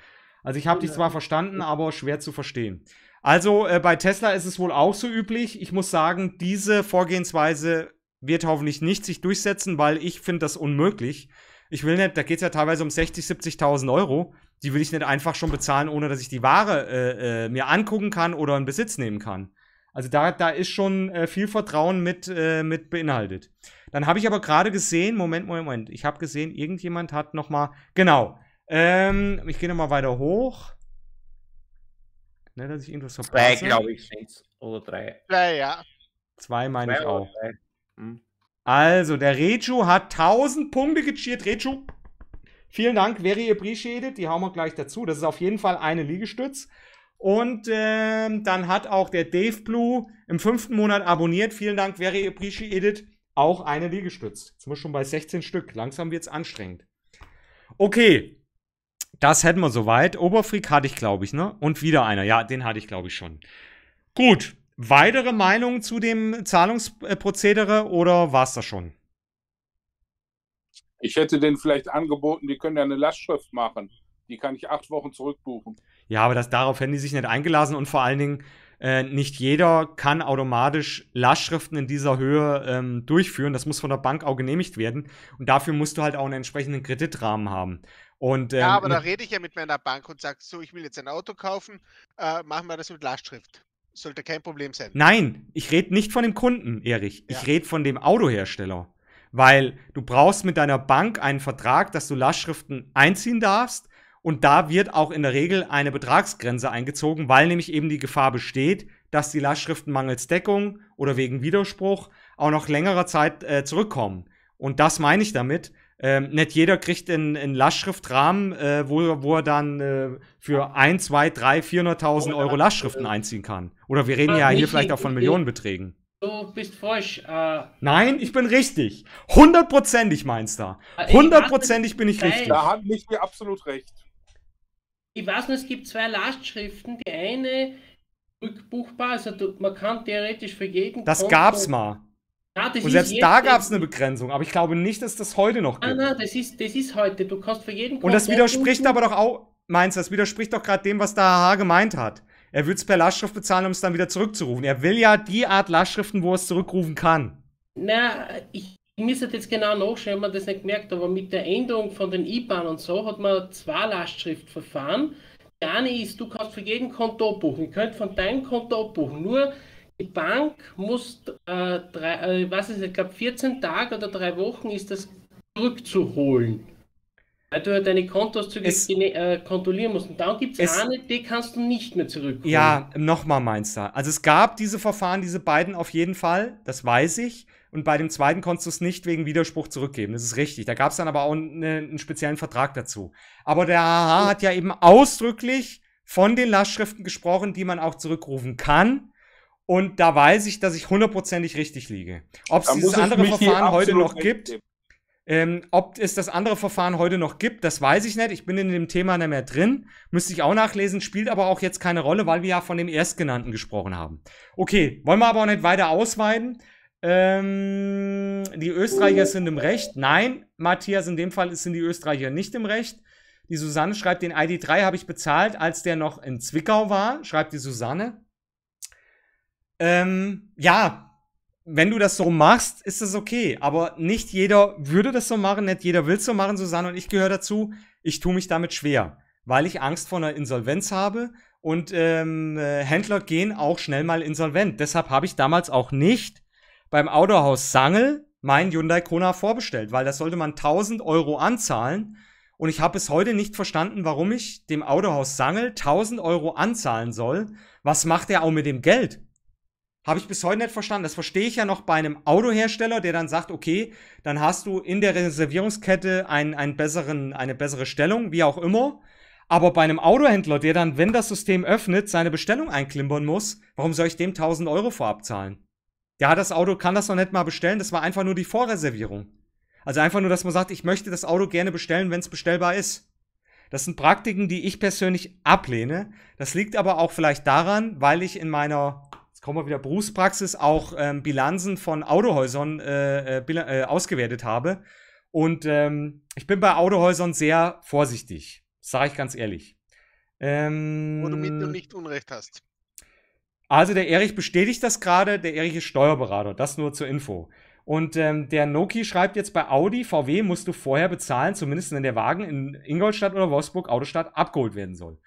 Also ich habe ja, dich zwar verstanden, aber schwer zu verstehen. Also äh, bei Tesla ist es wohl auch so üblich. Ich muss sagen, diese Vorgehensweise wird hoffentlich nicht sich durchsetzen, weil ich finde das unmöglich. Ich will nicht, da geht es ja teilweise um 60, 70.000 Euro. Die will ich nicht einfach schon bezahlen, ohne dass ich die Ware äh, äh, mir angucken kann oder in Besitz nehmen kann. Also da, da ist schon äh, viel Vertrauen mit, äh, mit beinhaltet. Dann habe ich aber gerade gesehen, Moment, Moment, Moment, ich habe gesehen, irgendjemand hat nochmal, genau, ähm, ich gehe nochmal weiter hoch. Ne, dass ich irgendwas verpasse. Zwei, glaube ich, sind's. Oder drei. Drei, ja. Zwei meine ich auch. Hm. Also, der Reju hat 1000 Punkte gecheert. Reju, vielen Dank. Very appreciated. Die hauen wir gleich dazu. Das ist auf jeden Fall eine Liegestütz. Und ähm, dann hat auch der Dave Blue im fünften Monat abonniert. Vielen Dank, very appreciated. Auch eine Liegestütz. Jetzt sind wir schon bei 16 Stück. Langsam wird es anstrengend. Okay, das hätten wir soweit. Oberfreak hatte ich, glaube ich, ne? Und wieder einer. Ja, den hatte ich, glaube ich, schon. Gut. Weitere Meinungen zu dem Zahlungsprozedere oder war es das schon? Ich hätte denen vielleicht angeboten, die können ja eine Lastschrift machen. Die kann ich acht Wochen zurückbuchen. Ja, aber das, darauf hätten die sich nicht eingelassen und vor allen Dingen, äh, nicht jeder kann automatisch Lastschriften in dieser Höhe ähm, durchführen. Das muss von der Bank auch genehmigt werden. Und dafür musst du halt auch einen entsprechenden Kreditrahmen haben. Und, ähm, ja, aber da rede ich ja mit meiner Bank und sage so, ich will jetzt ein Auto kaufen, äh, machen wir das mit Lastschrift. Sollte kein Problem sein. Nein, ich rede nicht von dem Kunden, Erich. Ja. Ich rede von dem Autohersteller. Weil du brauchst mit deiner Bank einen Vertrag, dass du Lastschriften einziehen darfst. Und da wird auch in der Regel eine Betragsgrenze eingezogen, weil nämlich eben die Gefahr besteht, dass die Lastschriften mangels Deckung oder wegen Widerspruch auch noch längerer Zeit äh, zurückkommen. Und das meine ich damit, ähm, nicht jeder kriegt einen, einen Lastschriftrahmen, äh, wo, wo er dann äh, für 1, 2, 3, 400.000 Euro Lastschriften einziehen kann. Oder wir reden ja hier vielleicht auch von Millionenbeträgen. Du bist falsch. Äh, Nein, ich bin richtig. Hundertprozentig meinst du. Äh, Hundertprozentig bin ich richtig. Da haben mich hier absolut recht. Ich weiß nur, es gibt zwei Lastschriften. Die eine rückbuchbar, also man kann theoretisch für jeden. Das Konto gab's mal. Ja, und selbst da gab es eine Begrenzung, aber ich glaube nicht, dass das heute noch gibt. Ah, nein, das ist, das ist heute. Du kannst für jeden. Und das widerspricht aber doch auch, meinst du, das widerspricht doch gerade dem, was der HH gemeint hat. Er würde es per Lastschrift bezahlen, um es dann wieder zurückzurufen. Er will ja die Art Lastschriften, wo er es zurückrufen kann. Na, ich, ich müsste jetzt genau nachschauen, ich habe das nicht gemerkt, aber mit der Änderung von den IBAN und so hat man zwei Lastschriftverfahren. Der eine ist, du kannst für jeden Konto abbuchen. Ihr könnt von deinem Konto abbuchen. Nur die Bank muss, äh, drei, äh, was ist, ich glaube, 14 Tage oder drei Wochen ist das zurückzuholen. Weil du ja halt deine Kontoauszüge äh, kontrollieren musst. Und dann gibt es eine, die kannst du nicht mehr zurückholen. Ja, nochmal meinst du. Also es gab diese Verfahren, diese beiden auf jeden Fall, das weiß ich. Und bei dem zweiten konntest du es nicht wegen Widerspruch zurückgeben. Das ist richtig. Da gab es dann aber auch ne, einen speziellen Vertrag dazu. Aber der AHA hat ja eben ausdrücklich von den Lastschriften gesprochen, die man auch zurückrufen kann. Und da weiß ich, dass ich hundertprozentig richtig liege. Ob es dieses andere Verfahren heute noch gibt, ähm, ob es das andere Verfahren heute noch gibt, das weiß ich nicht. Ich bin in dem Thema nicht mehr drin. Müsste ich auch nachlesen, spielt aber auch jetzt keine Rolle, weil wir ja von dem Erstgenannten gesprochen haben. Okay, wollen wir aber auch nicht weiter ausweiten. Ähm, die Österreicher sind im Recht. Nein, Matthias, in dem Fall sind die Österreicher nicht im Recht. Die Susanne schreibt, den ID3 habe ich bezahlt, als der noch in Zwickau war, schreibt die Susanne ähm, ja, wenn du das so machst, ist das okay. Aber nicht jeder würde das so machen, nicht jeder will es so machen, Susanne. Und ich gehöre dazu, ich tue mich damit schwer, weil ich Angst vor einer Insolvenz habe. Und ähm, äh, Händler gehen auch schnell mal insolvent. Deshalb habe ich damals auch nicht beim Autohaus Sangel mein Hyundai Kona vorbestellt, weil das sollte man 1000 Euro anzahlen. Und ich habe bis heute nicht verstanden, warum ich dem Autohaus Sangel 1000 Euro anzahlen soll. Was macht er auch mit dem Geld? Habe ich bis heute nicht verstanden. Das verstehe ich ja noch bei einem Autohersteller, der dann sagt, okay, dann hast du in der Reservierungskette einen, einen besseren, eine bessere Stellung, wie auch immer. Aber bei einem Autohändler, der dann, wenn das System öffnet, seine Bestellung einklimpern muss, warum soll ich dem 1000 Euro vorab zahlen? Ja, das Auto kann das noch nicht mal bestellen, das war einfach nur die Vorreservierung. Also einfach nur, dass man sagt, ich möchte das Auto gerne bestellen, wenn es bestellbar ist. Das sind Praktiken, die ich persönlich ablehne. Das liegt aber auch vielleicht daran, weil ich in meiner jetzt kommen wir wieder Berufspraxis, auch ähm, Bilanzen von Autohäusern äh, äh, äh, ausgewertet habe. Und ähm, ich bin bei Autohäusern sehr vorsichtig, sage ich ganz ehrlich. Ähm, Wo du mit und nicht Unrecht hast. Also der Erich bestätigt das gerade, der Erich ist Steuerberater, das nur zur Info. Und ähm, der Noki schreibt jetzt bei Audi, VW musst du vorher bezahlen, zumindest wenn der Wagen in Ingolstadt oder Wolfsburg, Autostadt, abgeholt werden soll.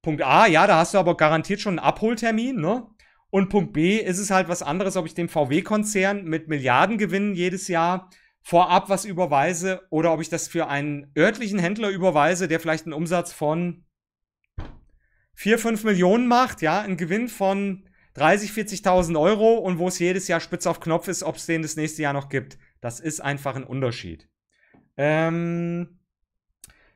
Punkt A, ja, da hast du aber garantiert schon einen Abholtermin, ne? Und Punkt B ist es halt was anderes, ob ich dem VW-Konzern mit Milliardengewinnen jedes Jahr vorab was überweise oder ob ich das für einen örtlichen Händler überweise, der vielleicht einen Umsatz von 4, 5 Millionen macht, ja, einen Gewinn von 30, 40.000 Euro und wo es jedes Jahr spitz auf Knopf ist, ob es den das nächste Jahr noch gibt. Das ist einfach ein Unterschied. Ähm,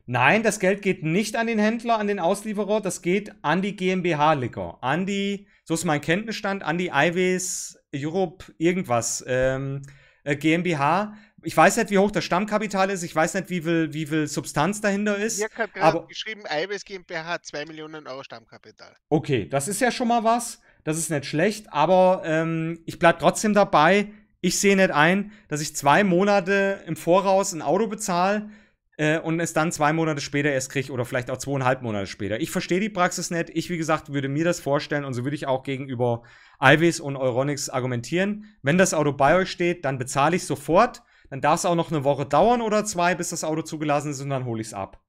nein, das Geld geht nicht an den Händler, an den Auslieferer, das geht an die GmbH licker an die so ist mein Kenntnisstand, an die IWs Europe irgendwas ähm, äh, GmbH. Ich weiß nicht, wie hoch das Stammkapital ist, ich weiß nicht, wie viel, wie viel Substanz dahinter ist. Ich habe gerade geschrieben, IWs GmbH hat 2 Millionen Euro Stammkapital. Okay, das ist ja schon mal was. Das ist nicht schlecht, aber ähm, ich bleibe trotzdem dabei. Ich sehe nicht ein, dass ich zwei Monate im Voraus ein Auto bezahle, äh, und es dann zwei Monate später erst kriege oder vielleicht auch zweieinhalb Monate später. Ich verstehe die Praxis nicht. Ich, wie gesagt, würde mir das vorstellen und so würde ich auch gegenüber Alves und Euronics argumentieren. Wenn das Auto bei euch steht, dann bezahle ich sofort. Dann darf es auch noch eine Woche dauern oder zwei, bis das Auto zugelassen ist und dann hole ich es ab.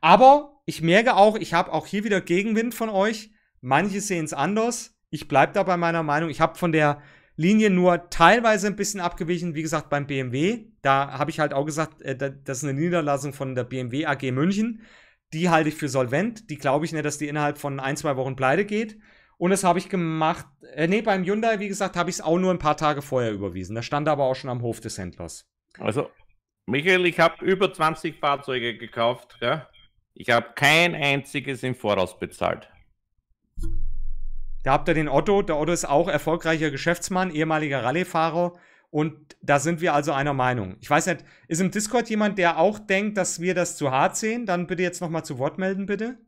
Aber ich merke auch, ich habe auch hier wieder Gegenwind von euch. Manche sehen es anders. Ich bleibe da bei meiner Meinung. Ich habe von der Linie nur teilweise ein bisschen abgewichen, wie gesagt, beim BMW da habe ich halt auch gesagt, äh, das ist eine Niederlassung von der BMW AG München. Die halte ich für solvent. Die glaube ich nicht, dass die innerhalb von ein, zwei Wochen pleite geht. Und das habe ich gemacht. Äh, nee, beim Hyundai, wie gesagt, habe ich es auch nur ein paar Tage vorher überwiesen. Da stand aber auch schon am Hof des Händlers. Also, Michael, ich habe über 20 Fahrzeuge gekauft. Gell? Ich habe kein einziges im Voraus bezahlt. Da habt ihr den Otto. Der Otto ist auch erfolgreicher Geschäftsmann, ehemaliger Rallye-Fahrer. Und da sind wir also einer Meinung. Ich weiß nicht, ist im Discord jemand, der auch denkt, dass wir das zu hart sehen? Dann bitte jetzt nochmal zu Wort melden, bitte.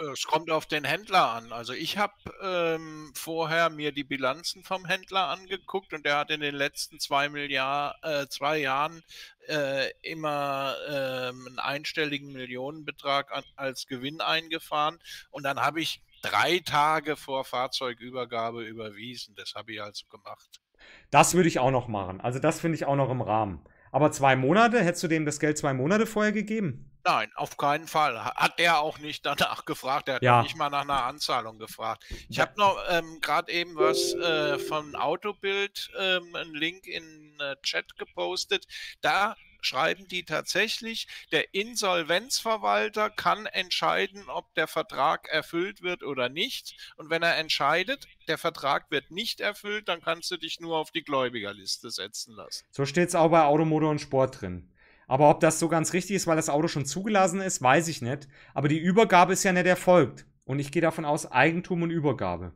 Äh, es kommt auf den Händler an. Also ich habe ähm, vorher mir die Bilanzen vom Händler angeguckt und der hat in den letzten zwei, Milliard, äh, zwei Jahren äh, immer äh, einen einstelligen Millionenbetrag an, als Gewinn eingefahren. Und dann habe ich drei Tage vor Fahrzeugübergabe überwiesen. Das habe ich also gemacht. Das würde ich auch noch machen. Also das finde ich auch noch im Rahmen. Aber zwei Monate, hättest du dem das Geld zwei Monate vorher gegeben? Nein, auf keinen Fall. Hat der auch nicht danach gefragt. Er hat ja. nicht mal nach einer Anzahlung gefragt. Ich habe noch ähm, gerade eben was äh, von Autobild, ähm, einen Link in äh, Chat gepostet. Da schreiben die tatsächlich, der Insolvenzverwalter kann entscheiden, ob der Vertrag erfüllt wird oder nicht. Und wenn er entscheidet, der Vertrag wird nicht erfüllt, dann kannst du dich nur auf die Gläubigerliste setzen lassen. So steht es auch bei Automotor und Sport drin. Aber ob das so ganz richtig ist, weil das Auto schon zugelassen ist, weiß ich nicht. Aber die Übergabe ist ja nicht erfolgt. Und ich gehe davon aus, Eigentum und Übergabe.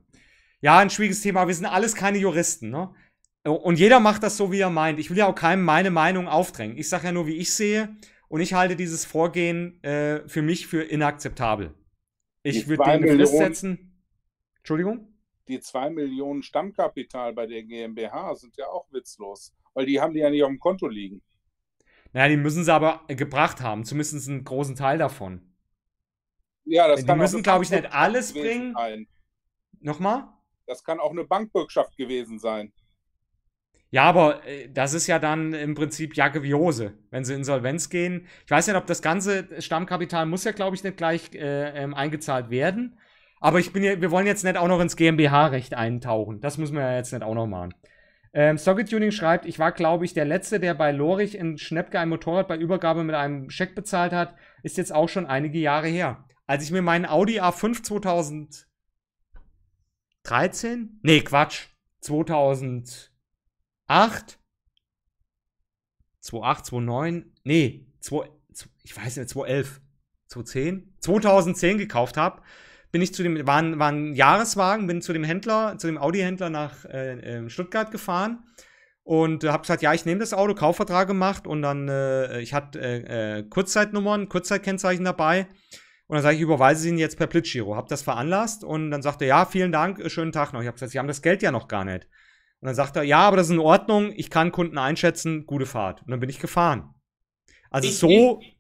Ja, ein schwieriges Thema. Wir sind alles keine Juristen, ne? Und jeder macht das so, wie er meint. Ich will ja auch keinem meine Meinung aufdrängen. Ich sage ja nur, wie ich sehe. Und ich halte dieses Vorgehen äh, für mich für inakzeptabel. Ich würde dem Millionen, Frist setzen. Entschuldigung? Die 2 Millionen Stammkapital bei der GmbH sind ja auch witzlos, weil die haben die ja nicht auf dem Konto liegen. Naja, die müssen sie aber gebracht haben, zumindest einen großen Teil davon. Ja, das die kann müssen, glaube ich, nicht alles bringen. Sein. Nochmal? Das kann auch eine Bankbürgschaft gewesen sein. Ja, aber äh, das ist ja dann im Prinzip Jacke wie Hose, wenn sie Insolvenz gehen. Ich weiß nicht, ob das ganze Stammkapital muss ja, glaube ich, nicht gleich äh, ähm, eingezahlt werden. Aber ich bin ja, wir wollen jetzt nicht auch noch ins GmbH-Recht eintauchen. Das müssen wir ja jetzt nicht auch noch machen. Ähm, Socket Tuning schreibt, ich war, glaube ich, der Letzte, der bei Lorich in Schnepke ein Motorrad bei Übergabe mit einem Scheck bezahlt hat. Ist jetzt auch schon einige Jahre her. Als ich mir meinen Audi A5 2013? Nee, Quatsch. 2000. 8, 28, nee, 2, ich weiß nicht, 2011, 2010, 2010 gekauft habe, bin ich zu dem, war ein, war ein, Jahreswagen, bin zu dem Händler, zu dem Audi-Händler nach äh, äh Stuttgart gefahren und äh, habe gesagt, ja, ich nehme das Auto, Kaufvertrag gemacht und dann, äh, ich hatte äh, äh Kurzzeitnummern, Kurzzeitkennzeichen dabei und dann sage ich, überweise ihn jetzt per Plitschiro, habe das veranlasst und dann sagte er, ja, vielen Dank, schönen Tag noch. Ich habe gesagt, Sie haben das Geld ja noch gar nicht. Und dann sagt er, ja, aber das ist in Ordnung, ich kann Kunden einschätzen, gute Fahrt. Und dann bin ich gefahren. Also ich, so, ich,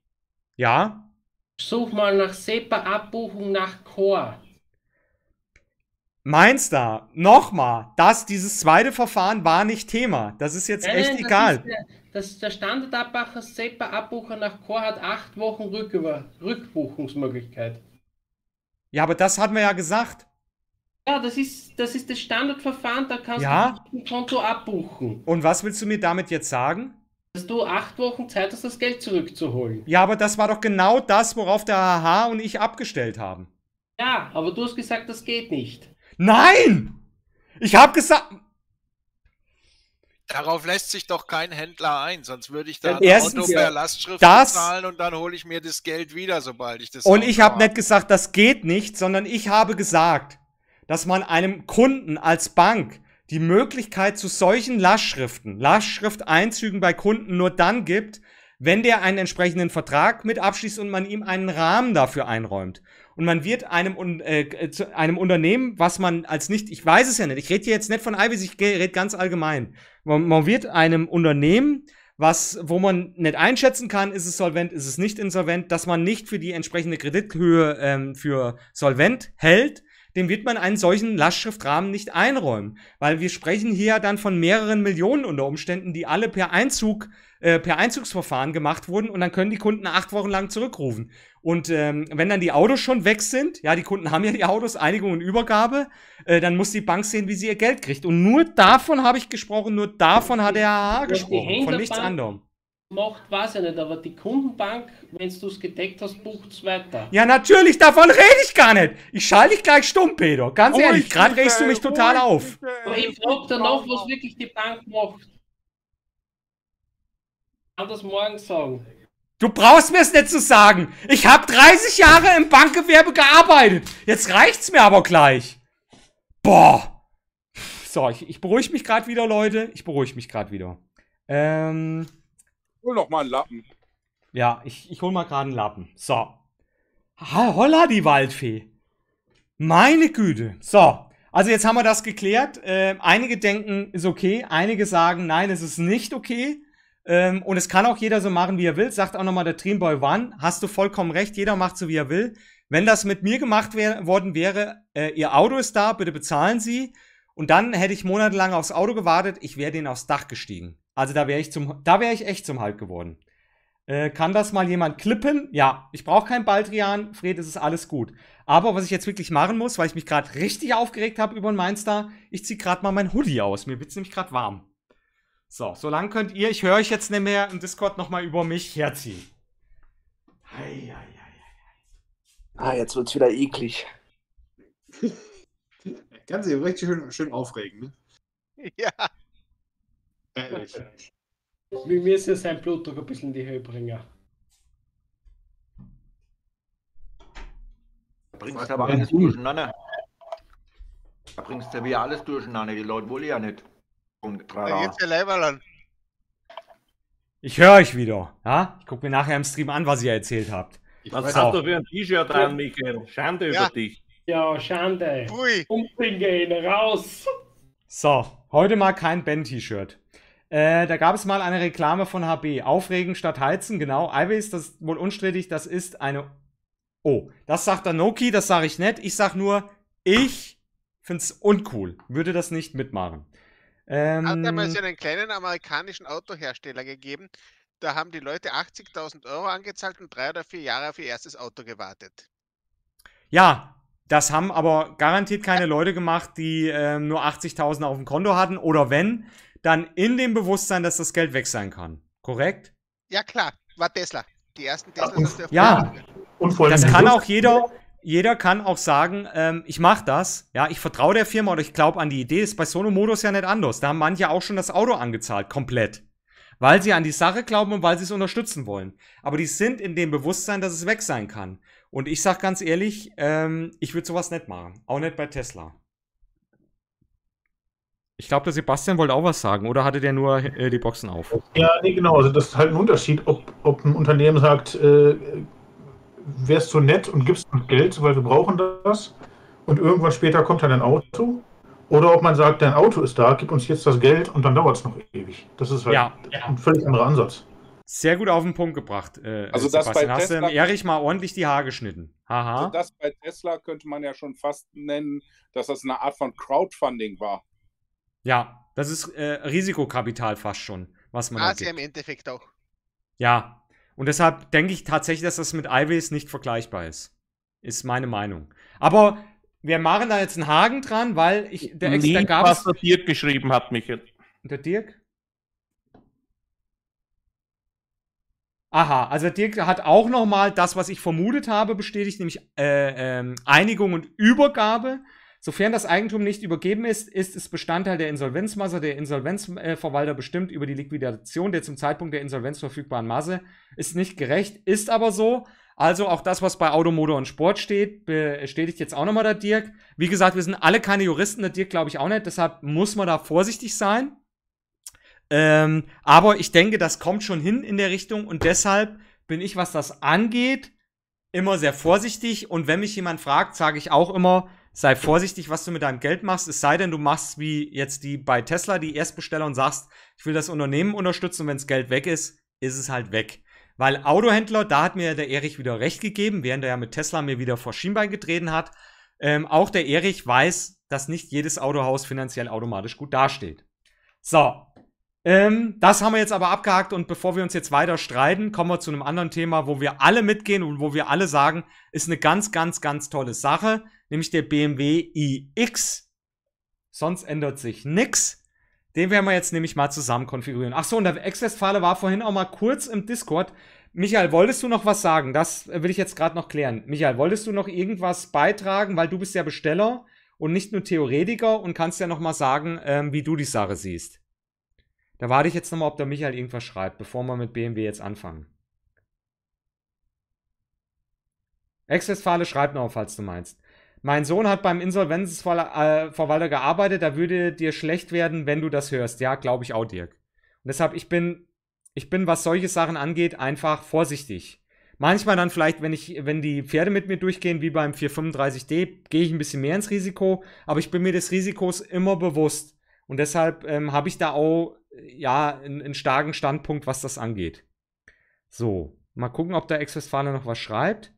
ja. Such mal nach SEPA-Abbuchung nach Core. Meinst du, nochmal, dass dieses zweite Verfahren war nicht Thema. Das ist jetzt nein, echt nein, das egal. Ist der, das der Standardabbacher SEPA-Abbucher nach Core hat acht Wochen Rücküber Rückbuchungsmöglichkeit. Ja, aber das hat man ja gesagt. Ja, das ist, das ist das Standardverfahren, da kannst ja? du ein Konto abbuchen. Und was willst du mir damit jetzt sagen? Dass du acht Wochen Zeit hast, das Geld zurückzuholen. Ja, aber das war doch genau das, worauf der HH und ich abgestellt haben. Ja, aber du hast gesagt, das geht nicht. Nein! Ich habe gesagt. Darauf lässt sich doch kein Händler ein, sonst würde ich da ein Erstens, das, bezahlen und dann hole ich mir das Geld wieder, sobald ich das. Und Auto ich habe nicht gesagt, das geht nicht, sondern ich habe gesagt, dass man einem Kunden als Bank die Möglichkeit zu solchen Lastschriften, Lastschrifteinzügen bei Kunden nur dann gibt, wenn der einen entsprechenden Vertrag mit abschließt und man ihm einen Rahmen dafür einräumt. Und man wird einem, äh, äh, zu einem Unternehmen, was man als nicht, ich weiß es ja nicht, ich rede hier jetzt nicht von Ivy, ich rede ganz allgemein. Man, man wird einem Unternehmen, was, wo man nicht einschätzen kann, ist es solvent, ist es nicht insolvent, dass man nicht für die entsprechende Kredithöhe ähm, für solvent hält, dem wird man einen solchen Lastschriftrahmen nicht einräumen, weil wir sprechen hier dann von mehreren Millionen unter Umständen, die alle per Einzug äh, per Einzugsverfahren gemacht wurden und dann können die Kunden acht Wochen lang zurückrufen. Und ähm, wenn dann die Autos schon weg sind, ja, die Kunden haben ja die Autos, Einigung und Übergabe, äh, dann muss die Bank sehen, wie sie ihr Geld kriegt. Und nur davon habe ich gesprochen, nur davon hat der HH gesprochen, von nichts anderem macht, weiß ich nicht, aber die Kundenbank, wenn du es gedeckt hast, bucht es weiter. Ja, natürlich, davon rede ich gar nicht. Ich schalte dich gleich stumm, Peter. Ganz oh, ehrlich, gerade regst du mich oh, total oh, auf. Äh, aber ich frage danach, was wirklich die Bank macht. Ich kann das morgen sagen. Du brauchst mir es nicht zu sagen. Ich habe 30 Jahre im Bankgewerbe gearbeitet. Jetzt reicht's mir aber gleich. Boah. So, ich, ich beruhige mich gerade wieder, Leute. Ich beruhige mich gerade wieder. Ähm. Hol noch mal einen Lappen. Ja, ich, ich hol mal gerade einen Lappen. So. Holla, die Waldfee. Meine Güte. So. Also jetzt haben wir das geklärt. Äh, einige denken, ist okay. Einige sagen, nein, es ist nicht okay. Ähm, und es kann auch jeder so machen, wie er will. Sagt auch nochmal der Dreamboy One. Hast du vollkommen recht. Jeder macht so, wie er will. Wenn das mit mir gemacht wär worden wäre, äh, Ihr Auto ist da, bitte bezahlen Sie. Und dann hätte ich monatelang aufs Auto gewartet. Ich wäre denen aufs Dach gestiegen. Also da wäre ich zum, da wäre ich echt zum Halt geworden. Äh, kann das mal jemand klippen? Ja, ich brauche keinen Baldrian, Fred, es ist alles gut. Aber was ich jetzt wirklich machen muss, weil ich mich gerade richtig aufgeregt habe über den Mainstar, ich ziehe gerade mal mein Hoodie aus. Mir wird's nämlich gerade warm. So, so lang könnt ihr, ich höre euch jetzt nicht mehr im Discord nochmal über mich herziehen. Ei, ei, ei, Ah, jetzt wird's wieder eklig. Kann sich richtig schön, schön aufregen, ne? Ja. Freilich. Wir müssen sein Blutdruck ein bisschen in die Höhe bringen. Da bringst du aber alles durcheinander. Da bringst du wieder alles durcheinander. Die Leute wollen ja nicht. Und da Ich höre euch wieder. Ja? Ich gucke mir nachher im Stream an, was ihr erzählt habt. Was hast du für ein T-Shirt an, Michael? Schande ja. über dich. Ja, Schande. Umbringen, raus. So, heute mal kein Ben-T-Shirt. Äh, da gab es mal eine Reklame von HB. Aufregen statt heizen, genau. Ivis, das ist wohl unstrittig, das ist eine. Oh, das sagt dann Noki, das sage ich nicht. Ich sag nur, ich finde es uncool. Würde das nicht mitmachen. Ähm, Hat damals ja einen kleinen amerikanischen Autohersteller gegeben. Da haben die Leute 80.000 Euro angezahlt und drei oder vier Jahre auf ihr erstes Auto gewartet. Ja, das haben aber garantiert keine Leute gemacht, die ähm, nur 80.000 auf dem Konto hatten. Oder wenn, dann in dem Bewusstsein, dass das Geld weg sein kann. Korrekt? Ja, klar. War Tesla. Die ersten Tesla. Ja, und, ja. und voll das kann auch jeder, jeder kann auch sagen, ähm, ich mache das, ja, ich vertraue der Firma oder ich glaube an die Idee, ist bei Sonomodus ja nicht anders. Da haben manche auch schon das Auto angezahlt, komplett. Weil sie an die Sache glauben und weil sie es unterstützen wollen. Aber die sind in dem Bewusstsein, dass es weg sein kann. Und ich sag ganz ehrlich, ähm, ich würde sowas nicht machen. Auch nicht bei Tesla. Ich glaube, der Sebastian wollte auch was sagen, oder hatte der nur äh, die Boxen auf? Ja, nee, genau. Also das ist halt ein Unterschied, ob, ob ein Unternehmen sagt, äh, wärst du nett und gibst uns Geld, weil wir brauchen das und irgendwann später kommt dann ein Auto. Oder ob man sagt, dein Auto ist da, gib uns jetzt das Geld und dann dauert es noch ewig. Das ist halt ja, ein völlig anderer Ansatz. Sehr gut auf den Punkt gebracht. Äh, also das bei hast Tesla, hast du Erich mal ordentlich die Haare geschnitten. Haha. Also das bei Tesla könnte man ja schon fast nennen, dass das eine Art von Crowdfunding war. Ja, das ist äh, Risikokapital fast schon, was man. Ah, ja im Endeffekt auch. Ja. Und deshalb denke ich tatsächlich, dass das mit Iways nicht vergleichbar ist. Ist meine Meinung. Aber wir machen da jetzt einen Haken dran, weil ich der Ex, da was der Dirk geschrieben hat, Michael. Der Dirk? Aha, also Dirk hat auch nochmal das, was ich vermutet habe, bestätigt, nämlich äh, ähm, Einigung und Übergabe. Sofern das Eigentum nicht übergeben ist, ist es Bestandteil der Insolvenzmasse. Der Insolvenzverwalter bestimmt über die Liquidation der zum Zeitpunkt der Insolvenz verfügbaren Masse. Ist nicht gerecht, ist aber so. Also auch das, was bei Automotor und Sport steht, bestätigt jetzt auch nochmal der Dirk. Wie gesagt, wir sind alle keine Juristen, der Dirk glaube ich auch nicht, deshalb muss man da vorsichtig sein. Ähm, aber ich denke, das kommt schon hin in der Richtung und deshalb bin ich, was das angeht, immer sehr vorsichtig. Und wenn mich jemand fragt, sage ich auch immer, sei vorsichtig, was du mit deinem Geld machst. Es sei denn, du machst wie jetzt die bei Tesla, die Erstbesteller und sagst, ich will das Unternehmen unterstützen wenn das Geld weg ist, ist es halt weg. Weil Autohändler, da hat mir der Erich wieder recht gegeben, während er ja mit Tesla mir wieder vor Schienbein getreten hat. Ähm, auch der Erich weiß, dass nicht jedes Autohaus finanziell automatisch gut dasteht. So. Ähm, das haben wir jetzt aber abgehakt und bevor wir uns jetzt weiter streiten, kommen wir zu einem anderen Thema, wo wir alle mitgehen und wo wir alle sagen, ist eine ganz, ganz, ganz tolle Sache nämlich der BMW iX. Sonst ändert sich nichts. Den werden wir jetzt nämlich mal zusammen konfigurieren. Ach so, und der Ex-Westfale war vorhin auch mal kurz im Discord. Michael, wolltest du noch was sagen? Das will ich jetzt gerade noch klären. Michael, wolltest du noch irgendwas beitragen, weil du bist ja Besteller und nicht nur Theoretiker und kannst ja noch mal sagen, ähm, wie du die Sache siehst. Da warte ich jetzt noch mal, ob der Michael irgendwas schreibt, bevor wir mit BMW jetzt anfangen. Ex-Westfale schreibt noch, falls du meinst. Mein Sohn hat beim Insolvenzverwalter äh, gearbeitet, da würde dir schlecht werden, wenn du das hörst. Ja, glaube ich auch, Dirk. Und deshalb, ich bin, ich bin, was solche Sachen angeht, einfach vorsichtig. Manchmal dann vielleicht, wenn ich, wenn die Pferde mit mir durchgehen, wie beim 435D, gehe ich ein bisschen mehr ins Risiko, aber ich bin mir des Risikos immer bewusst. Und deshalb ähm, habe ich da auch ja einen, einen, starken Standpunkt, was das angeht. So, mal gucken, ob der Ex-Westfalen noch was schreibt.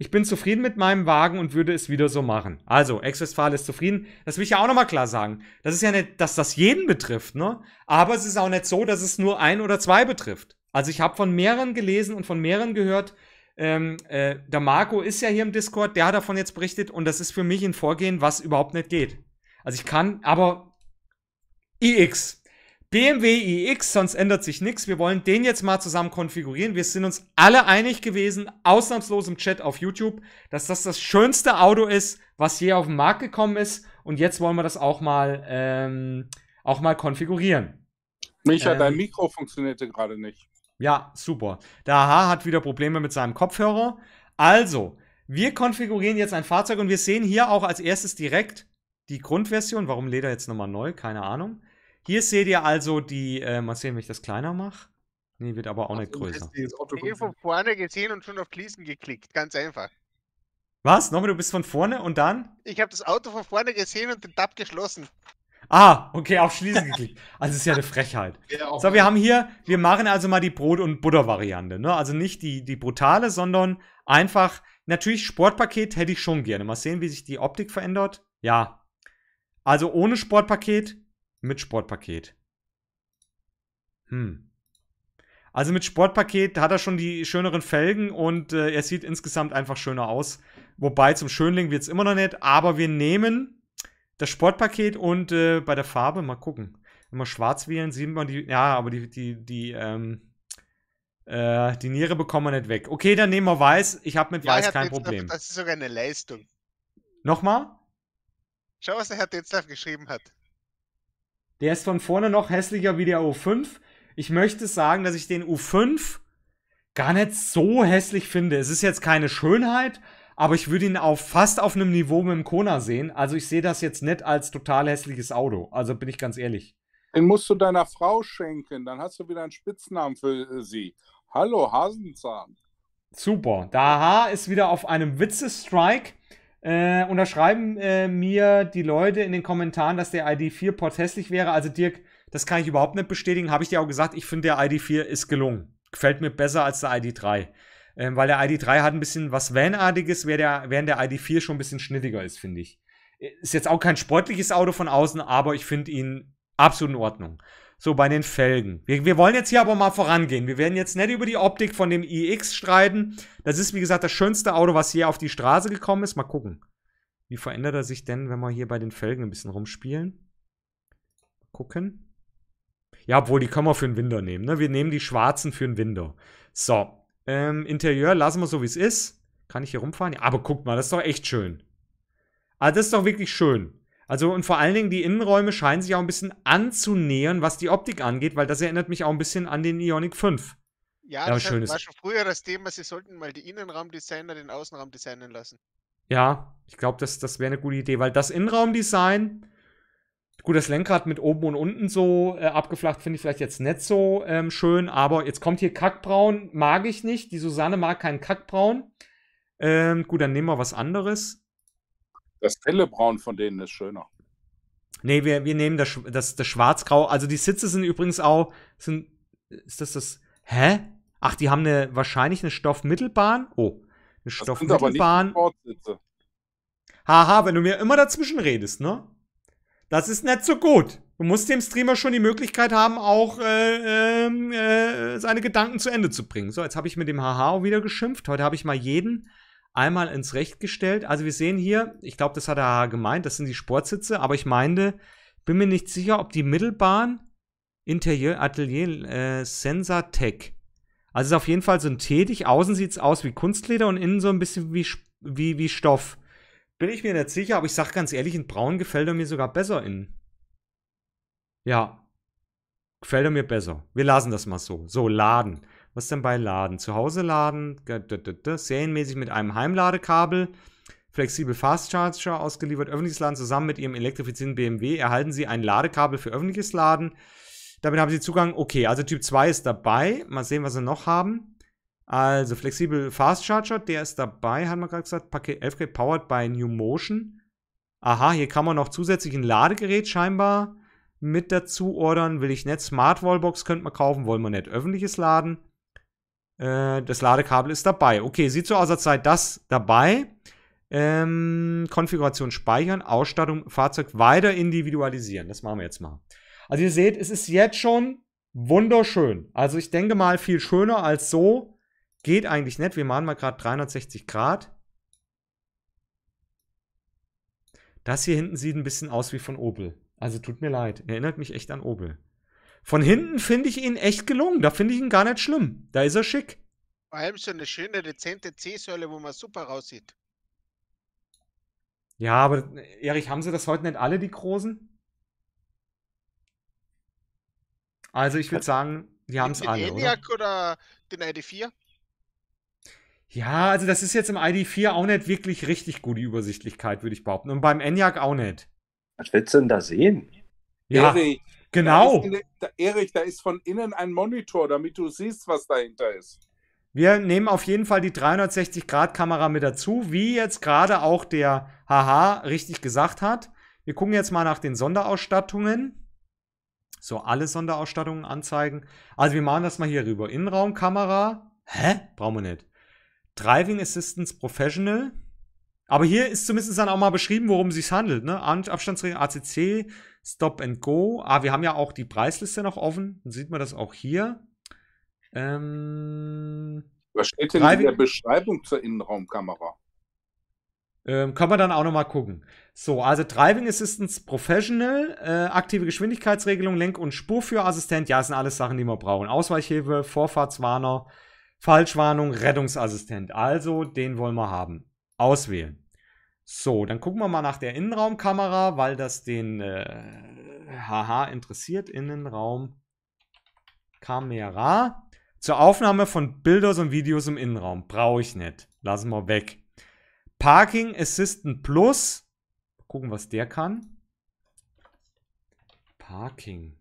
Ich bin zufrieden mit meinem Wagen und würde es wieder so machen. Also, Ex-Westfalen ist zufrieden. Das will ich ja auch nochmal klar sagen. Das ist ja nicht, dass das jeden betrifft, ne? Aber es ist auch nicht so, dass es nur ein oder zwei betrifft. Also, ich habe von mehreren gelesen und von mehreren gehört. Ähm, äh, der Marco ist ja hier im Discord, der hat davon jetzt berichtet und das ist für mich ein Vorgehen, was überhaupt nicht geht. Also, ich kann, aber IX. BMW iX, e sonst ändert sich nichts. Wir wollen den jetzt mal zusammen konfigurieren. Wir sind uns alle einig gewesen, ausnahmslos im Chat auf YouTube, dass das das schönste Auto ist, was je auf den Markt gekommen ist. Und jetzt wollen wir das auch mal, ähm, auch mal konfigurieren. Micha, ähm, dein Mikro funktionierte gerade nicht. Ja, super. Der AHA hat wieder Probleme mit seinem Kopfhörer. Also, wir konfigurieren jetzt ein Fahrzeug und wir sehen hier auch als erstes direkt die Grundversion. Warum lädt er jetzt nochmal neu? Keine Ahnung. Hier seht ihr also die, äh, mal sehen, wenn ich das kleiner mache. Nee, wird aber auch Ach, nicht größer. Ich von vorne gesehen und schon auf Schließen geklickt, ganz einfach. Was? Nochmal, du bist von vorne und dann? Ich habe das Auto von vorne gesehen und den Tab geschlossen. Ah, okay, auf Schließen geklickt. Also ist ja eine Frechheit. Ja, so, wir haben hier, wir machen also mal die Brot- und Butter-Variante. Ne? Also nicht die, die brutale, sondern einfach, natürlich Sportpaket hätte ich schon gerne. Mal sehen, wie sich die Optik verändert. Ja. Also ohne Sportpaket mit Sportpaket. Hm. Also mit Sportpaket hat er schon die schöneren Felgen und äh, er sieht insgesamt einfach schöner aus. Wobei zum Schönling wird es immer noch nicht, aber wir nehmen das Sportpaket und äh, bei der Farbe, mal gucken. Wenn wir schwarz wählen, sieht man die, ja, aber die, die, die, ähm, äh, die Niere bekommen wir nicht weg. Okay, dann nehmen wir weiß. Ich habe mit ja, weiß kein Detzlaff, Problem. Das ist sogar eine Leistung. Nochmal? Schau, was der Herr Detzlaff geschrieben hat. Der ist von vorne noch hässlicher wie der U5. Ich möchte sagen, dass ich den U5 gar nicht so hässlich finde. Es ist jetzt keine Schönheit, aber ich würde ihn auf, fast auf einem Niveau mit dem Kona sehen. Also ich sehe das jetzt nicht als total hässliches Auto. Also bin ich ganz ehrlich. Den musst du deiner Frau schenken, dann hast du wieder einen Spitznamen für äh, sie. Hallo Hasenzahn. Super. Der H ist wieder auf einem Witzestrike. Äh, und da schreiben äh, mir die Leute in den Kommentaren, dass der ID4-Port hässlich wäre. Also Dirk, das kann ich überhaupt nicht bestätigen. Habe ich dir auch gesagt, ich finde der ID4 ist gelungen. Gefällt mir besser als der ID3. Ähm, weil der ID3 hat ein bisschen was Van-artiges, während der ID4 schon ein bisschen schnittiger ist, finde ich. Ist jetzt auch kein sportliches Auto von außen, aber ich finde ihn absolut in Ordnung so bei den Felgen. Wir, wir wollen jetzt hier aber mal vorangehen. Wir werden jetzt nicht über die Optik von dem iX streiten. Das ist, wie gesagt, das schönste Auto, was hier auf die Straße gekommen ist. Mal gucken. Wie verändert er sich denn, wenn wir hier bei den Felgen ein bisschen rumspielen? Mal gucken. Ja, obwohl, die können wir für den Winter nehmen. Ne? Wir nehmen die schwarzen für den Winter. So, ähm, Interieur lassen wir so, wie es ist. Kann ich hier rumfahren? Ja, aber guck mal, das ist doch echt schön. Also das ist doch wirklich schön. Also und vor allen Dingen die Innenräume scheinen sich auch ein bisschen anzunähern, was die Optik angeht, weil das erinnert mich auch ein bisschen an den Ionic 5. Ja, ja das war schönes. schon früher das Thema, sie sollten mal die Innenraumdesigner den Außenraum designen lassen. Ja, ich glaube, das, das wäre eine gute Idee, weil das Innenraumdesign, gut, das Lenkrad mit oben und unten so äh, abgeflacht finde ich vielleicht jetzt nicht so ähm, schön, aber jetzt kommt hier Kackbraun, mag ich nicht. Die Susanne mag keinen Kackbraun. Ähm, gut, dann nehmen wir was anderes. Das helle Braun von denen ist schöner. Nee, wir, wir nehmen das, das, das Schwarzgrau. Also die Sitze sind übrigens auch, sind, ist das das, hä? Ach, die haben eine, wahrscheinlich eine Stoffmittelbahn. Oh, eine Stoffmittelbahn. Haha, wenn du mir immer dazwischen redest, ne? Das ist nicht so gut. Du musst dem Streamer schon die Möglichkeit haben, auch äh, ähm, äh, seine Gedanken zu Ende zu bringen. So, jetzt habe ich mit dem Haha auch wieder geschimpft. Heute habe ich mal jeden einmal ins Recht gestellt. Also wir sehen hier, ich glaube, das hat er gemeint, das sind die Sportsitze, aber ich meinte, bin mir nicht sicher, ob die Mittelbahn Interieur Atelier äh, Sensatec. Also ist auf jeden Fall synthetisch. Außen sieht es aus wie Kunstleder und innen so ein bisschen wie, wie, wie Stoff. Bin ich mir nicht sicher, aber ich sag ganz ehrlich, in Braun gefällt er mir sogar besser innen. Ja. Gefällt er mir besser. Wir lassen das mal so. So, laden. Was denn bei Laden? Zu Hause laden, serienmäßig mit einem Heimladekabel, flexibel Fast Charger ausgeliefert, öffentliches Laden zusammen mit Ihrem elektrifizierten BMW erhalten Sie ein Ladekabel für öffentliches Laden. Damit haben Sie Zugang. Okay, also Typ 2 ist dabei. Mal sehen, was Sie noch haben. Also flexibel Fast Charger, der ist dabei, hat man gerade gesagt. Paket 11 powered by New Motion. Aha, hier kann man noch zusätzlich ein Ladegerät scheinbar mit dazu ordern. Will ich nicht. Smart Wallbox könnte man kaufen, wollen wir nicht. Öffentliches Laden. Äh, das Ladekabel ist dabei. Okay, sieht so aus, als sei das dabei. Ähm, Konfiguration speichern, Ausstattung, Fahrzeug weiter individualisieren. Das machen wir jetzt mal. Also ihr seht, es ist jetzt schon wunderschön. Also ich denke mal, viel schöner als so geht eigentlich nicht. Wir machen mal gerade 360 Grad. Das hier hinten sieht ein bisschen aus wie von Opel. Also tut mir leid, erinnert mich echt an Opel. Von hinten finde ich ihn echt gelungen. Da finde ich ihn gar nicht schlimm. Da ist er schick. Vor allem so eine schöne, dezente C-Säule, wo man super raussieht. Ja, aber Erich, haben sie das heute nicht alle, die Großen? Also ich würde äh, sagen, die haben es alle. Den ENIAC oder? oder den ID4? Ja, also das ist jetzt im ID4 auch nicht wirklich richtig gut, die Übersichtlichkeit, würde ich behaupten. Und beim ENIAC auch nicht. Was willst du denn da sehen? Ja. Erich, Genau. Erich, da, ist von innen ein Monitor, damit du siehst, was dahinter ist. Wir nehmen auf jeden Fall die 360-Grad-Kamera mit dazu, wie jetzt gerade auch der Haha richtig gesagt hat. Wir gucken jetzt mal nach den Sonderausstattungen. So, alle Sonderausstattungen anzeigen. Also wir machen das mal hier rüber. Innenraumkamera. Hä? Brauchen wir nicht. Driving Assistance Professional. Aber hier ist zumindest dann auch mal beschrieben, worum es sich handelt. Ne? Abstandsregeln, ACC, Stop and Go. Ah, wir haben ja auch die Preisliste noch offen. Dann sieht man das auch hier. Ähm, Was steht denn in der Beschreibung zur Innenraumkamera? Ähm, können wir dann auch nochmal gucken. So, also Driving Assistance Professional, äh, aktive Geschwindigkeitsregelung, Lenk- und Spurführassistent, ja, das sind alles Sachen, die wir brauchen. Ausweichhilfe, Vorfahrtswarner, Falschwarnung, Rettungsassistent. Also, den wollen wir haben. Auswählen. So, dann gucken wir mal nach der Innenraumkamera, weil das den äh, haha interessiert. Innenraumkamera. Zur Aufnahme von Bildern und Videos im Innenraum. Brauche ich nicht. Lassen wir weg. Parking Assistant Plus. Mal gucken, was der kann. Parking.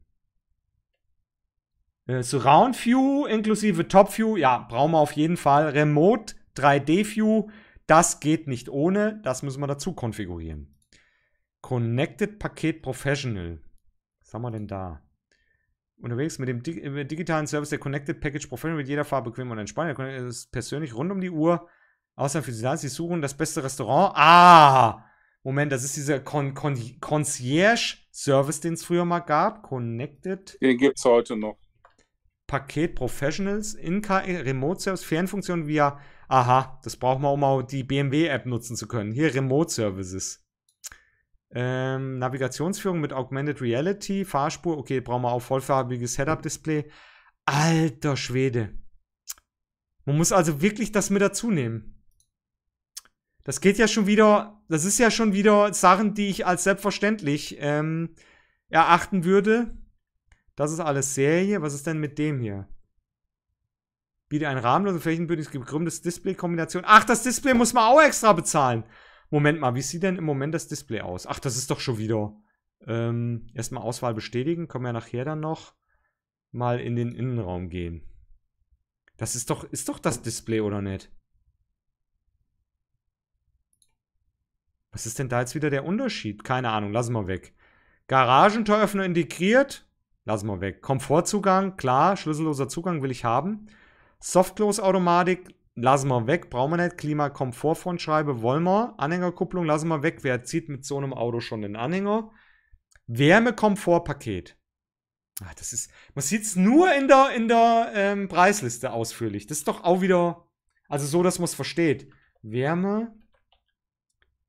Äh, Surround View inklusive Top View. Ja, brauchen wir auf jeden Fall. Remote 3D View das geht nicht ohne, das müssen wir dazu konfigurieren. Connected Paket Professional. Was haben wir denn da? Unterwegs mit dem digitalen Service der Connected Package Professional wird jeder Fahrer bequem und entspannt. Er ist persönlich rund um die Uhr. Außer für Sie, Sie suchen das beste Restaurant. Ah! Moment, das ist dieser Con Con Concierge-Service, den es früher mal gab. Connected. Den gibt es heute noch. Paket Professionals, In-Car, Remote Service, Fernfunktion via, aha, das brauchen wir, um auch die BMW-App nutzen zu können. Hier Remote Services. Ähm, Navigationsführung mit Augmented Reality, Fahrspur, okay, brauchen wir auch vollfarbiges Head-Up-Display. Alter Schwede. Man muss also wirklich das mit dazu nehmen. Das geht ja schon wieder, das ist ja schon wieder Sachen, die ich als selbstverständlich ähm, erachten würde. Das ist alles Serie. Was ist denn mit dem hier? Biete ein rahmenloses flächenbündiges gekrümmtes Display-Kombination. Ach, das Display muss man auch extra bezahlen. Moment mal, wie sieht denn im Moment das Display aus? Ach, das ist doch schon wieder. Ähm, erstmal Auswahl bestätigen. Kommen wir nachher dann noch mal in den Innenraum gehen. Das ist doch, ist doch das Display, oder nicht? Was ist denn da jetzt wieder der Unterschied? Keine Ahnung, lassen wir weg. Garagentoröffner integriert. Lassen wir weg. Komfortzugang, klar, schlüsselloser Zugang will ich haben. Softclose-Automatik, lassen wir weg, brauchen wir nicht. klima Komfort, Frontscheibe, wollen wir. Anhängerkupplung lassen wir weg. Wer zieht mit so einem Auto schon den Anhänger? Wärme-Komfortpaket. Ach, das ist, man sieht es nur in der, in der ähm, Preisliste ausführlich. Das ist doch auch wieder, also so, dass man es versteht. Wärme,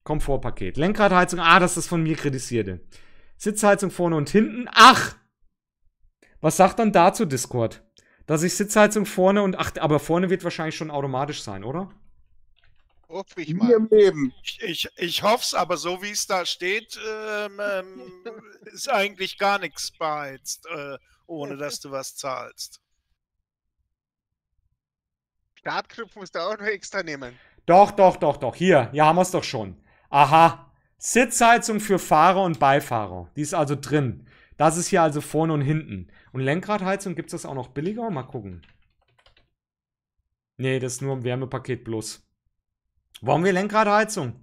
Komfortpaket. Lenkradheizung, ah, das ist von mir kritisierte. Sitzheizung vorne und hinten, ach, was sagt dann dazu Discord? Dass ich Sitzheizung vorne und ach, aber vorne wird wahrscheinlich schon automatisch sein, oder? Hoffe ich mal. Ich, ich, ich hoffe es, aber so wie es da steht, ähm, ähm, ist eigentlich gar nichts beheizt, äh, ohne dass du was zahlst. Startknopf musst du auch noch extra nehmen. Doch, doch, doch, doch. Hier, hier haben wir es doch schon. Aha. Sitzheizung für Fahrer und Beifahrer. Die ist also drin. Das ist hier also vorne und hinten. Und Lenkradheizung gibt es das auch noch billiger? Mal gucken. Nee, das ist nur ein Wärmepaket plus. Warum wir Lenkradheizung?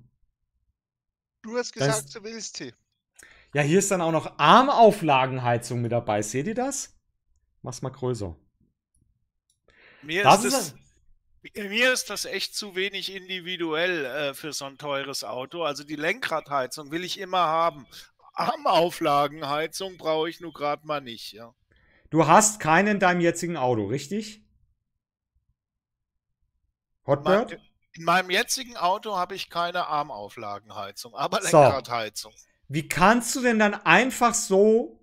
Du hast gesagt, das du willst sie. Ja, hier ist dann auch noch Armauflagenheizung mit dabei. Seht ihr das? Mach's mal größer. Mir das ist, das, das, mir ist das echt zu wenig individuell äh, für so ein teures Auto. Also die Lenkradheizung will ich immer haben. Armauflagenheizung brauche ich nur gerade mal nicht, ja. Du hast keinen in deinem jetzigen Auto, richtig? Hotbird? in meinem jetzigen Auto habe ich keine Armauflagenheizung, aber Lenkradheizung. So. Wie kannst du denn dann einfach so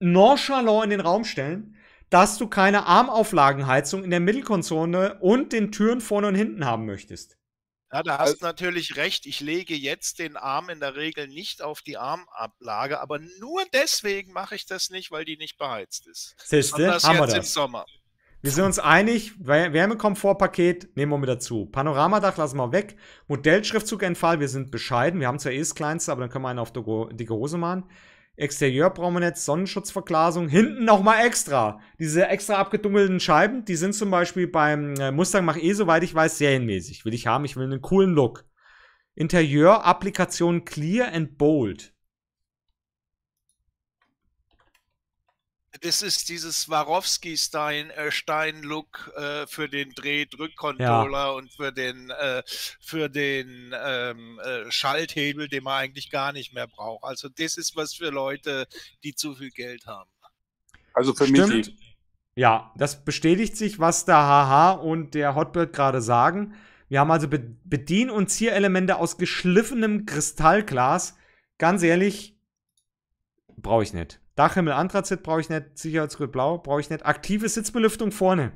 nonchalant in den Raum stellen, dass du keine Armauflagenheizung in der Mittelkonsole und den Türen vorne und hinten haben möchtest? Ja, da hast du also, natürlich recht. Ich lege jetzt den Arm in der Regel nicht auf die Armablage, aber nur deswegen mache ich das nicht, weil die nicht beheizt ist. Siehste, haben wir das. im Sommer. Wir sind uns einig, Wärmekomfortpaket nehmen wir mit dazu. Panoramadach lassen wir weg. Modellschriftzug entfall, wir sind bescheiden. Wir haben zwar eh das kleinste, aber dann können wir einen auf dicke Hose machen. Exterieur brauchen wir jetzt, Sonnenschutzverglasung. Hinten nochmal extra. Diese extra abgedunkelten Scheiben, die sind zum Beispiel beim äh, Mustang Mach eh, soweit ich weiß, serienmäßig. Will ich haben, ich will einen coolen Look. Interieur, Applikation Clear and Bold. Das ist dieses Swarovski-Stein-Look äh, äh, für den Dreh-Drück-Controller ja. und für den, äh, für den ähm, äh, Schalthebel, den man eigentlich gar nicht mehr braucht. Also das ist was für Leute, die zu viel Geld haben. Also für Stimmt. mich. Ja, das bestätigt sich, was der HH und der Hotbird gerade sagen. Wir haben also Be Bedien- und Zierelemente aus geschliffenem Kristallglas. Ganz ehrlich, brauche ich nicht. Dachhimmel Anthrazit brauche ich nicht, Sicherheitsgurt Blau brauche ich nicht. Aktive Sitzbelüftung vorne.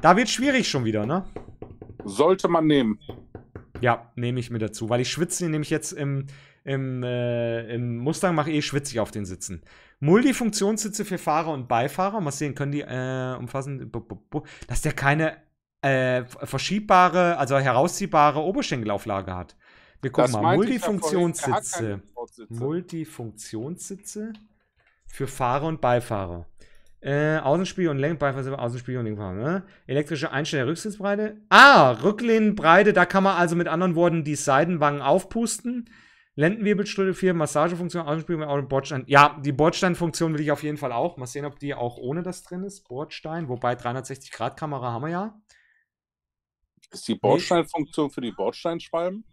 Da wird schwierig schon wieder, ne? Sollte man nehmen. Ja, nehme ich mir dazu, weil ich schwitze nämlich jetzt im, im, äh, im Mustang mache eh schwitzig auf den Sitzen. Multifunktionssitze für Fahrer und Beifahrer. Mal sehen, können die äh, umfassen, dass der keine äh, verschiebbare, also herausziehbare Oberschenkelauflage hat. Wir gucken das mal. Multifunktionssitze. Multifunktionssitze für Fahrer und Beifahrer. Äh, Außenspiegel und Lenkbeifahrer, Außenspiegel und Lenkbeifahrer. Ne? Elektrische Einstellung der Rücksitzbreite. Ah, Rücklehnenbreite, da kann man also mit anderen Worten die Seitenwangen aufpusten. Lendenwirbelströme 4, Massagefunktion, Außenspiegel mit Bordstein. Ja, die Bordsteinfunktion will ich auf jeden Fall auch. Mal sehen, ob die auch ohne das drin ist. Bordstein, wobei 360-Grad-Kamera haben wir ja. Ist die Bordsteinfunktion für die Bordsteinschwalben?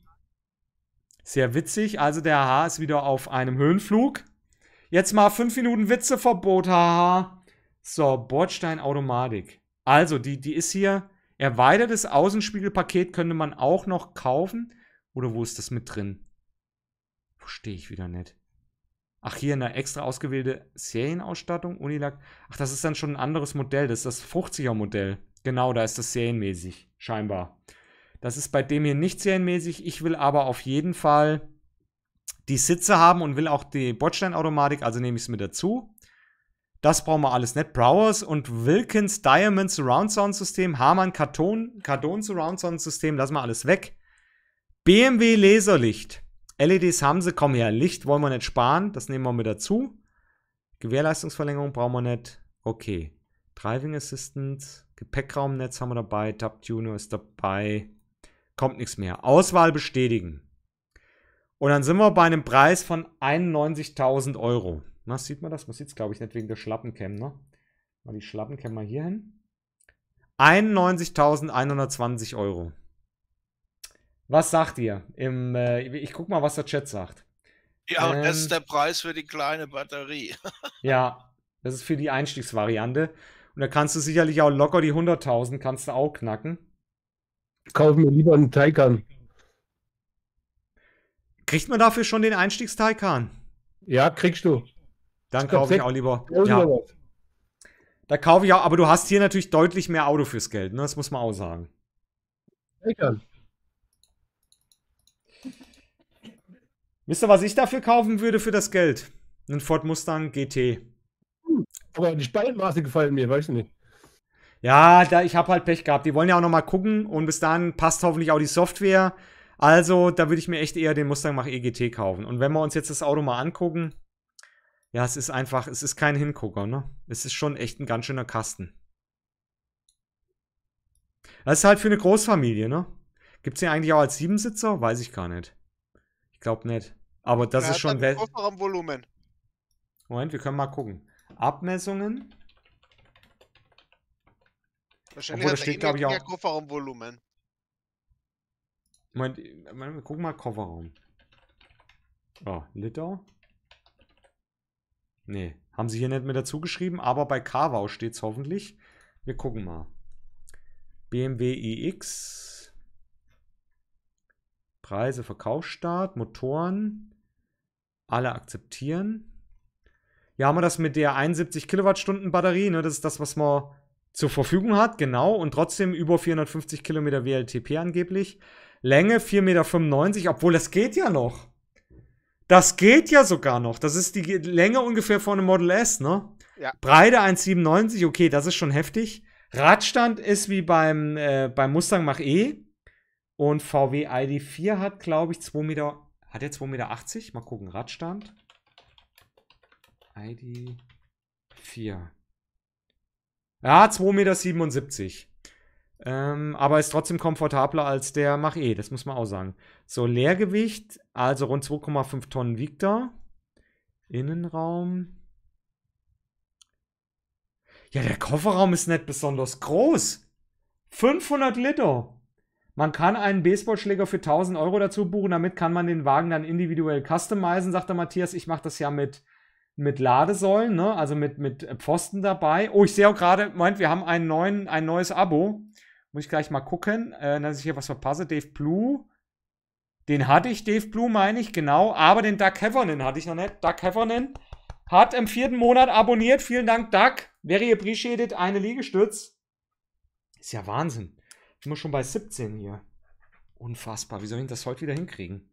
Sehr witzig. Also der H ist wieder auf einem Höhenflug. Jetzt mal fünf Minuten Witzeverbot, haha. So, Bordsteinautomatik. Also, die, die ist hier. Erweitertes Außenspiegelpaket könnte man auch noch kaufen. Oder wo ist das mit drin? Verstehe ich wieder nicht. Ach, hier eine extra ausgewählte Serienausstattung, Unilag. Ach, das ist dann schon ein anderes Modell. Das ist das 50er Modell. Genau, da ist das serienmäßig, scheinbar. Das ist bei dem hier nicht serienmäßig. Ich will aber auf jeden Fall die Sitze haben und will auch die Bordsteinautomatik, also nehme ich es mit dazu. Das brauchen wir alles nicht. Browers und Wilkins Diamond Surround Sound System, Hamann Karton, Cardon Surround Sound System, lassen wir alles weg. BMW Laserlicht. LEDs haben sie, komm her. Licht wollen wir nicht sparen, das nehmen wir mit dazu. Gewährleistungsverlängerung brauchen wir nicht. Okay. Driving Assistant, Gepäckraumnetz haben wir dabei, Tab Tuner ist dabei. Kommt nichts mehr. Auswahl bestätigen. Und dann sind wir bei einem Preis von 91.000 Euro. Na, sieht man das? Man sieht es, glaube ich, nicht wegen der Schlappencam, ne? Mal die Schlappencam mal hier hin. 91.120 Euro. Was sagt ihr? Im, äh, ich guck mal, was der Chat sagt. Ja, ähm, das ist der Preis für die kleine Batterie. ja, das ist für die Einstiegsvariante. Und da kannst du sicherlich auch locker die 100.000 kannst du auch knacken. Kaufen wir lieber einen Taycan. Kriegt man dafür schon den Einstiegstaikan? Ja, kriegst du. Dann kaufe ich auch lieber. Ja. Da kaufe ich auch, aber du hast hier natürlich deutlich mehr Auto fürs Geld, ne? Das muss man auch sagen. Egal. Wisst ihr, was ich dafür kaufen würde für das Geld? Ein Ford Mustang GT. Hm. Aber die Spaltmaße gefallen mir, weißt du nicht. Ja, da, ich habe halt Pech gehabt. Die wollen ja auch nochmal gucken und bis dann passt hoffentlich auch die Software. Also, da würde ich mir echt eher den Mustang Mach EGT kaufen. Und wenn wir uns jetzt das Auto mal angucken, ja, es ist einfach, es ist kein Hingucker, ne? Es ist schon echt ein ganz schöner Kasten. Das ist halt für eine Großfamilie, ne? Gibt es den eigentlich auch als Siebensitzer? Weiß ich gar nicht. Ich glaube nicht. Aber das ja, ist schon... Kofferraumvolumen. Moment, wir können mal gucken. Abmessungen. Wahrscheinlich Obwohl, hat steht, eh glaube ich, auch... Kofferraumvolumen. Moment, Moment, gucken mal Kofferraum. Oh, Liter. Nee, haben sie hier nicht mehr dazu geschrieben, aber bei Carvau steht es hoffentlich. Wir gucken mal. BMW iX. E Preise, Verkaufsstart, Motoren. Alle akzeptieren. Hier haben wir das mit der 71 Kilowattstunden Batterie. Ne? Das ist das, was man zur Verfügung hat, genau. Und trotzdem über 450 Kilometer WLTP angeblich. Länge 4,95 Meter, obwohl das geht ja noch. Das geht ja sogar noch. Das ist die Länge ungefähr von einem Model S, ne? Ja. Breite 1,97, okay, das ist schon heftig. Radstand ist wie beim, äh, beim Mustang Mach E. Und VW ID4 hat, glaube ich, 2 Meter. Hat er 2,80 Meter? Mal gucken, Radstand. ID 4. Ja, 2,77 Meter. Ähm, aber ist trotzdem komfortabler als der Mach E, das muss man auch sagen. So, Leergewicht, also rund 2,5 Tonnen wiegt er. Innenraum. Ja, der Kofferraum ist nicht besonders groß. 500 Liter. Man kann einen Baseballschläger für 1000 Euro dazu buchen. Damit kann man den Wagen dann individuell customizen, sagt der Matthias. Ich mache das ja mit, mit Ladesäulen, ne? also mit, mit Pfosten dabei. Oh, ich sehe auch gerade, meint, wir haben einen neuen, ein neues Abo. Muss ich gleich mal gucken, äh, dass ich hier was verpasse. Dave Blue. Den hatte ich, Dave Blue meine ich, genau. Aber den Doug Heffernan hatte ich noch nicht. Doug Heffernan hat im vierten Monat abonniert. Vielen Dank, Doug. Very appreciated. Eine Liegestütz. Ist ja Wahnsinn. Ich bin schon bei 17 hier. Unfassbar. Wie soll ich das heute wieder hinkriegen?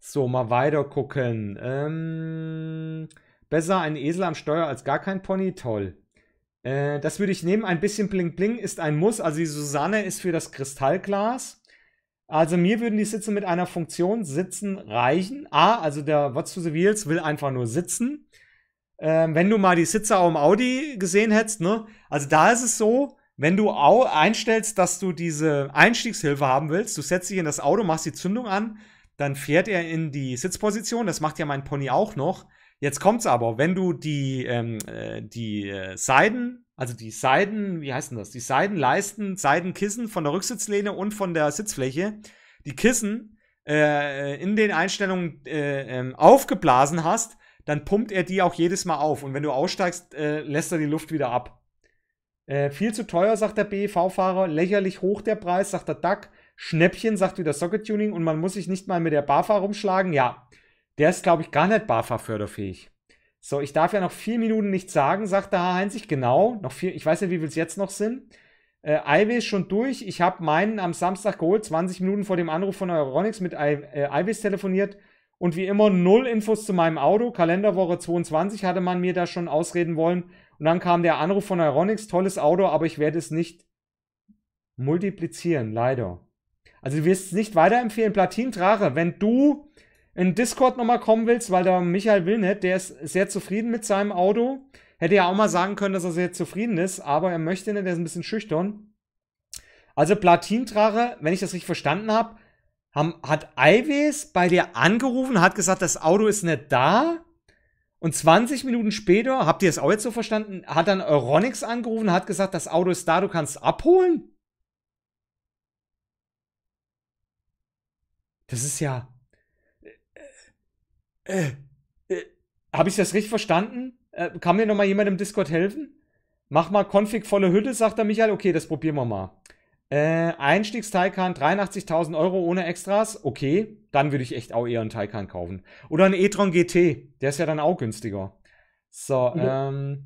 So, mal weiter gucken. Ähm, besser ein Esel am Steuer als gar kein Pony. Toll. Äh, das würde ich nehmen. Ein bisschen Bling Bling ist ein Muss. Also die Susanne ist für das Kristallglas. Also mir würden die Sitze mit einer Funktion sitzen reichen. A, also der What's to the Wheels will einfach nur sitzen. Ähm, wenn du mal die Sitze auch im Audi gesehen hättest, ne? Also da ist es so, wenn du einstellst, dass du diese Einstiegshilfe haben willst, du setzt dich in das Auto, machst die Zündung an, dann fährt er in die Sitzposition. Das macht ja mein Pony auch noch. Jetzt kommt's aber, wenn du die, ähm, äh, die äh, Seiten, also die Seiden, wie heißt denn das? Die Seidenleisten, Seidenkissen von der Rücksitzlehne und von der Sitzfläche, die Kissen äh, äh in den Einstellungen äh, ähm, aufgeblasen hast, dann pumpt er die auch jedes Mal auf. Und wenn du aussteigst, äh, lässt er die Luft wieder ab. Äh, viel zu teuer, sagt der BEV-Fahrer, lächerlich hoch der Preis, sagt der Duck. Schnäppchen, sagt wieder Socket Tuning und man muss sich nicht mal mit der BAFA rumschlagen. Ja, der ist, glaube ich, gar nicht BAFA-förderfähig. So, ich darf ja noch vier Minuten nichts sagen, sagt der Herr Heinzig. Genau, noch vier, ich weiß nicht, wie viel es jetzt noch sind. Äh, Iway ist schon durch. Ich habe meinen am Samstag geholt, 20 Minuten vor dem Anruf von Euronics mit Iwis äh, telefoniert. Und wie immer null Infos zu meinem Auto. Kalenderwoche 22 hatte man mir da schon ausreden wollen. Und dann kam der Anruf von Euronics, tolles Auto, aber ich werde es nicht multiplizieren, leider. Also du wirst es nicht weiterempfehlen. Platin Drache, wenn du in Discord nochmal kommen willst, weil der Michael Willnett, der ist sehr zufrieden mit seinem Auto. Hätte ja auch mal sagen können, dass er sehr zufrieden ist, aber er möchte nicht, der ist ein bisschen schüchtern. Also Platintrache, wenn ich das richtig verstanden habe, haben, hat Alves bei dir angerufen, hat gesagt, das Auto ist nicht da. Und 20 Minuten später, habt ihr es auch jetzt so verstanden, hat dann Euronix angerufen, hat gesagt, das Auto ist da, du kannst abholen? Das ist ja. Äh, äh, Habe ich das richtig verstanden? Äh, kann mir noch mal jemand im Discord helfen? Mach mal Config volle Hütte, sagt der Michael. Okay, das probieren wir mal. Äh, Einstiegs Taycan 83.000 Euro ohne Extras. Okay, dann würde ich echt auch eher einen Taycan kaufen. Oder einen e-tron GT. Der ist ja dann auch günstiger. So, ja. ähm.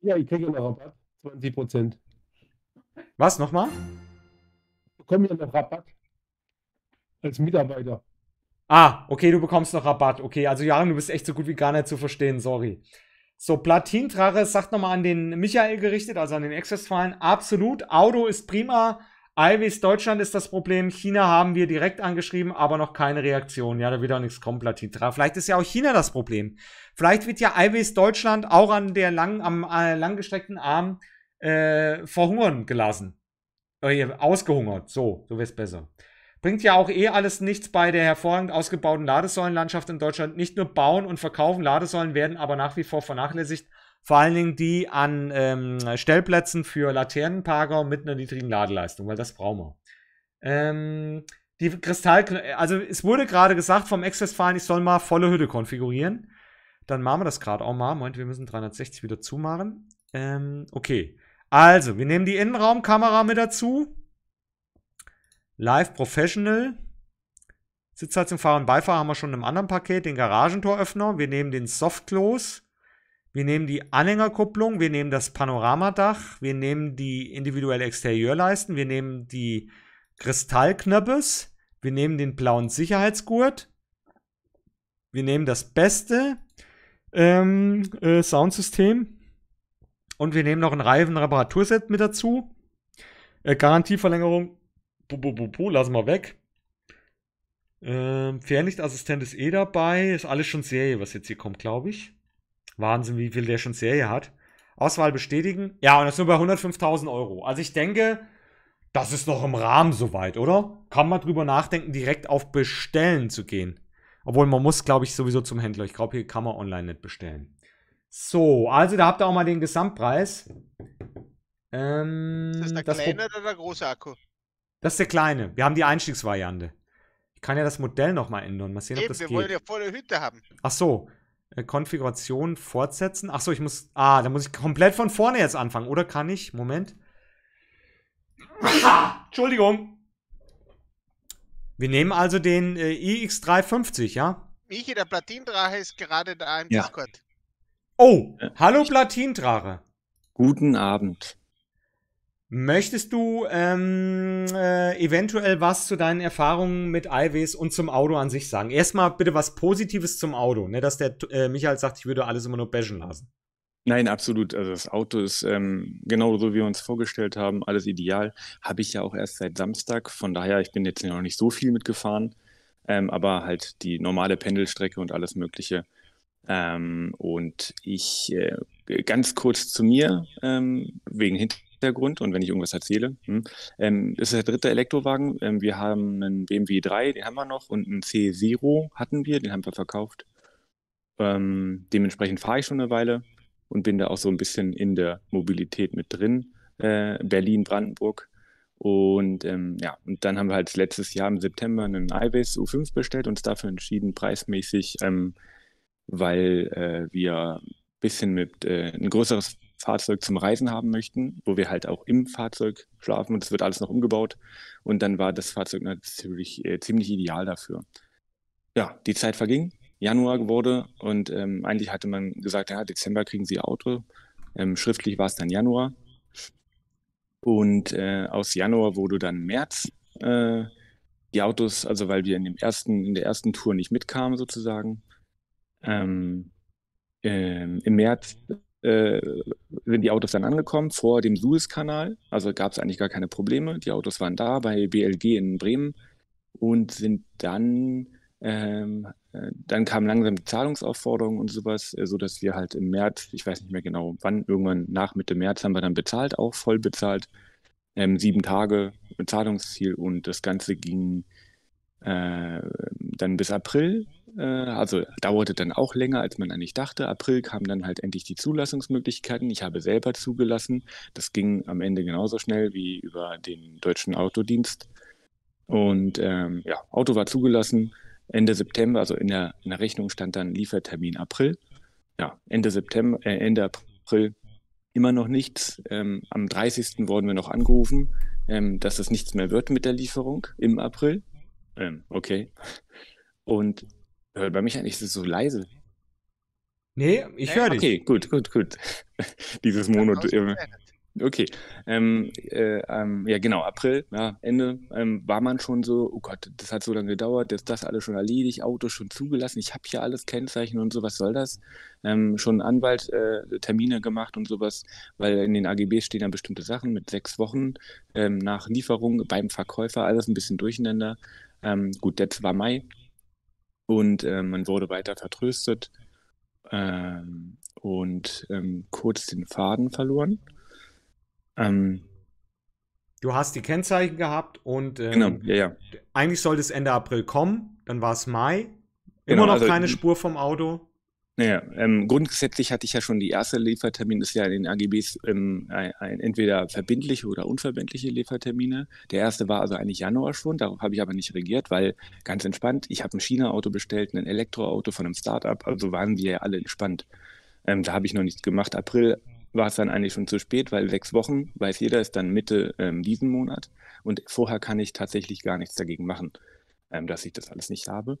Ja, ich kriege noch Rabatt. 20 Was, nochmal? Ich bekomme ja noch Rabatt. Als Mitarbeiter. Ah, okay, du bekommst noch Rabatt. Okay, also Jaren, du bist echt so gut wie gar nicht zu verstehen, sorry. So, Platintrache sagt nochmal an den Michael gerichtet, also an den ex fallen Absolut, Auto ist prima. Alvis Deutschland ist das Problem. China haben wir direkt angeschrieben, aber noch keine Reaktion. Ja, da wird auch nichts kommen, Platintrache. Vielleicht ist ja auch China das Problem. Vielleicht wird ja Alvis Deutschland auch an der langen, am äh, langgestreckten Arm äh, verhungern gelassen. Äh, ausgehungert. So, so wär's besser. Bringt ja auch eh alles nichts bei der hervorragend ausgebauten Ladesäulenlandschaft in Deutschland. Nicht nur bauen und verkaufen Ladesäulen werden aber nach wie vor vernachlässigt. Vor allen Dingen die an ähm, Stellplätzen für Laternenparker mit einer niedrigen Ladeleistung, weil das brauchen wir. Ähm, die Kristall, also es wurde gerade gesagt vom Ex-Westfalen, ich soll mal volle Hütte konfigurieren. Dann machen wir das gerade auch mal. Moment, wir müssen 360 wieder zumachen. Ähm, okay. Also, wir nehmen die Innenraumkamera mit dazu. Live Professional. Sitzheizung, halt Fahrer und Beifahrer haben wir schon im anderen Paket. Den Garagentoröffner. Wir nehmen den Softclose. Wir nehmen die Anhängerkupplung. Wir nehmen das Panoramadach. Wir nehmen die individuelle Exterieurleisten. Wir nehmen die Kristallknöppes. Wir nehmen den blauen Sicherheitsgurt. Wir nehmen das beste ähm, äh, Soundsystem. Und wir nehmen noch ein Reifenreparaturset mit dazu. Äh, Garantieverlängerung bu, bu, bu, bu, lassen wir weg. Ähm, Fernlichtassistent ist eh dabei. Ist alles schon Serie, was jetzt hier kommt, glaube ich. Wahnsinn, wie viel der schon Serie hat. Auswahl bestätigen. Ja, und das sind wir bei 105.000 Euro. Also ich denke, das ist noch im Rahmen soweit, oder? Kann man drüber nachdenken, direkt auf Bestellen zu gehen. Obwohl man muss, glaube ich, sowieso zum Händler. Ich glaube, hier kann man online nicht bestellen. So, also da habt ihr auch mal den Gesamtpreis. Ähm, ist das der das kleine Pro oder der große Akku? Das ist der kleine. Wir haben die Einstiegsvariante. Ich kann ja das Modell nochmal ändern. Mal sehen, Eben, ob das wir geht. wollen ja volle Hütte haben. Ach so. Äh, Konfiguration fortsetzen. Ach so, ich muss. Ah, da muss ich komplett von vorne jetzt anfangen. Oder kann ich? Moment. Entschuldigung. Wir nehmen also den äh, iX350, ja? Michi, der Platindrache ist gerade da im ja. Discord. Oh, hallo Platindrache. Guten Abend. Möchtest du ähm, äh, eventuell was zu deinen Erfahrungen mit IWs und zum Auto an sich sagen? Erstmal bitte was Positives zum Auto, ne? dass der äh, Michael sagt, ich würde alles immer nur bashen lassen. Nein, absolut. Also das Auto ist ähm, genau so, wie wir uns vorgestellt haben, alles ideal. Habe ich ja auch erst seit Samstag. Von daher, ich bin jetzt noch nicht so viel mitgefahren, ähm, aber halt die normale Pendelstrecke und alles Mögliche. Ähm, und ich äh, ganz kurz zu mir, ähm, wegen Hintergrund. Hintergrund und wenn ich irgendwas erzähle. Hm, ähm, ist der dritte Elektrowagen. Ähm, wir haben einen BMW 3, den haben wir noch, und einen C0 hatten wir, den haben wir verkauft. Ähm, dementsprechend fahre ich schon eine Weile und bin da auch so ein bisschen in der Mobilität mit drin. Äh, Berlin, Brandenburg. Und ähm, ja, und dann haben wir halt letztes Jahr im September einen iBase U5 bestellt, und uns dafür entschieden, preismäßig, ähm, weil äh, wir ein bisschen mit äh, ein größeres Fahrzeug zum Reisen haben möchten, wo wir halt auch im Fahrzeug schlafen und es wird alles noch umgebaut. Und dann war das Fahrzeug natürlich äh, ziemlich ideal dafür. Ja, die Zeit verging, Januar wurde und ähm, eigentlich hatte man gesagt, ja, Dezember kriegen sie Auto. Ähm, schriftlich war es dann Januar. Und äh, aus Januar wurde dann März. Äh, die Autos, also weil wir in, dem ersten, in der ersten Tour nicht mitkamen sozusagen. Ähm, ähm, Im März äh, sind die Autos dann angekommen vor dem Suezkanal. Also gab es eigentlich gar keine Probleme. Die Autos waren da bei BLG in Bremen und sind dann, ähm, äh, dann kamen langsam die Zahlungsaufforderung und sowas, äh, sodass wir halt im März, ich weiß nicht mehr genau wann, irgendwann nach Mitte März haben wir dann bezahlt, auch voll bezahlt. Ähm, sieben Tage Zahlungsziel und das Ganze ging äh, dann bis April äh, also dauerte dann auch länger, als man eigentlich dachte. April kamen dann halt endlich die Zulassungsmöglichkeiten. Ich habe selber zugelassen. Das ging am Ende genauso schnell wie über den deutschen Autodienst. Und ähm, ja, Auto war zugelassen. Ende September, also in der, in der Rechnung stand dann Liefertermin April. Ja, Ende September, äh, Ende April immer noch nichts. Ähm, am 30. wurden wir noch angerufen, ähm, dass es nichts mehr wird mit der Lieferung im April. Ähm, okay. Und Hört bei mich eigentlich ist es so leise. Nee, ich höre dich. Okay, gut, gut, gut. Dieses Mono. Ähm, okay. Ähm, äh, ähm, ja, genau, April, ja, Ende ähm, war man schon so, oh Gott, das hat so lange gedauert, jetzt das alles schon erledigt, Auto schon zugelassen, ich habe hier alles Kennzeichen und so, was soll das? Ähm, schon Anwalt äh, Termine gemacht und sowas, weil in den AGBs stehen dann bestimmte Sachen mit sechs Wochen ähm, nach Lieferung beim Verkäufer, alles ein bisschen durcheinander. gut, jetzt war Mai, und äh, man wurde weiter vertröstet ähm, und ähm, kurz den Faden verloren. Ähm, du hast die Kennzeichen gehabt und ähm, genau, ja, ja. eigentlich sollte es Ende April kommen, dann war es Mai. Immer genau, noch also keine Spur vom Auto. Naja, ähm, grundsätzlich hatte ich ja schon, die erste Liefertermin ist ja in den AGBs ähm, ein, ein, entweder verbindliche oder unverbindliche Liefertermine. Der erste war also eigentlich Januar schon, darauf habe ich aber nicht regiert, weil ganz entspannt, ich habe ein China-Auto bestellt, ein Elektroauto von einem Startup, also waren wir ja alle entspannt. Ähm, da habe ich noch nichts gemacht. April war es dann eigentlich schon zu spät, weil sechs Wochen, weiß jeder, ist dann Mitte ähm, diesen Monat und vorher kann ich tatsächlich gar nichts dagegen machen, ähm, dass ich das alles nicht habe.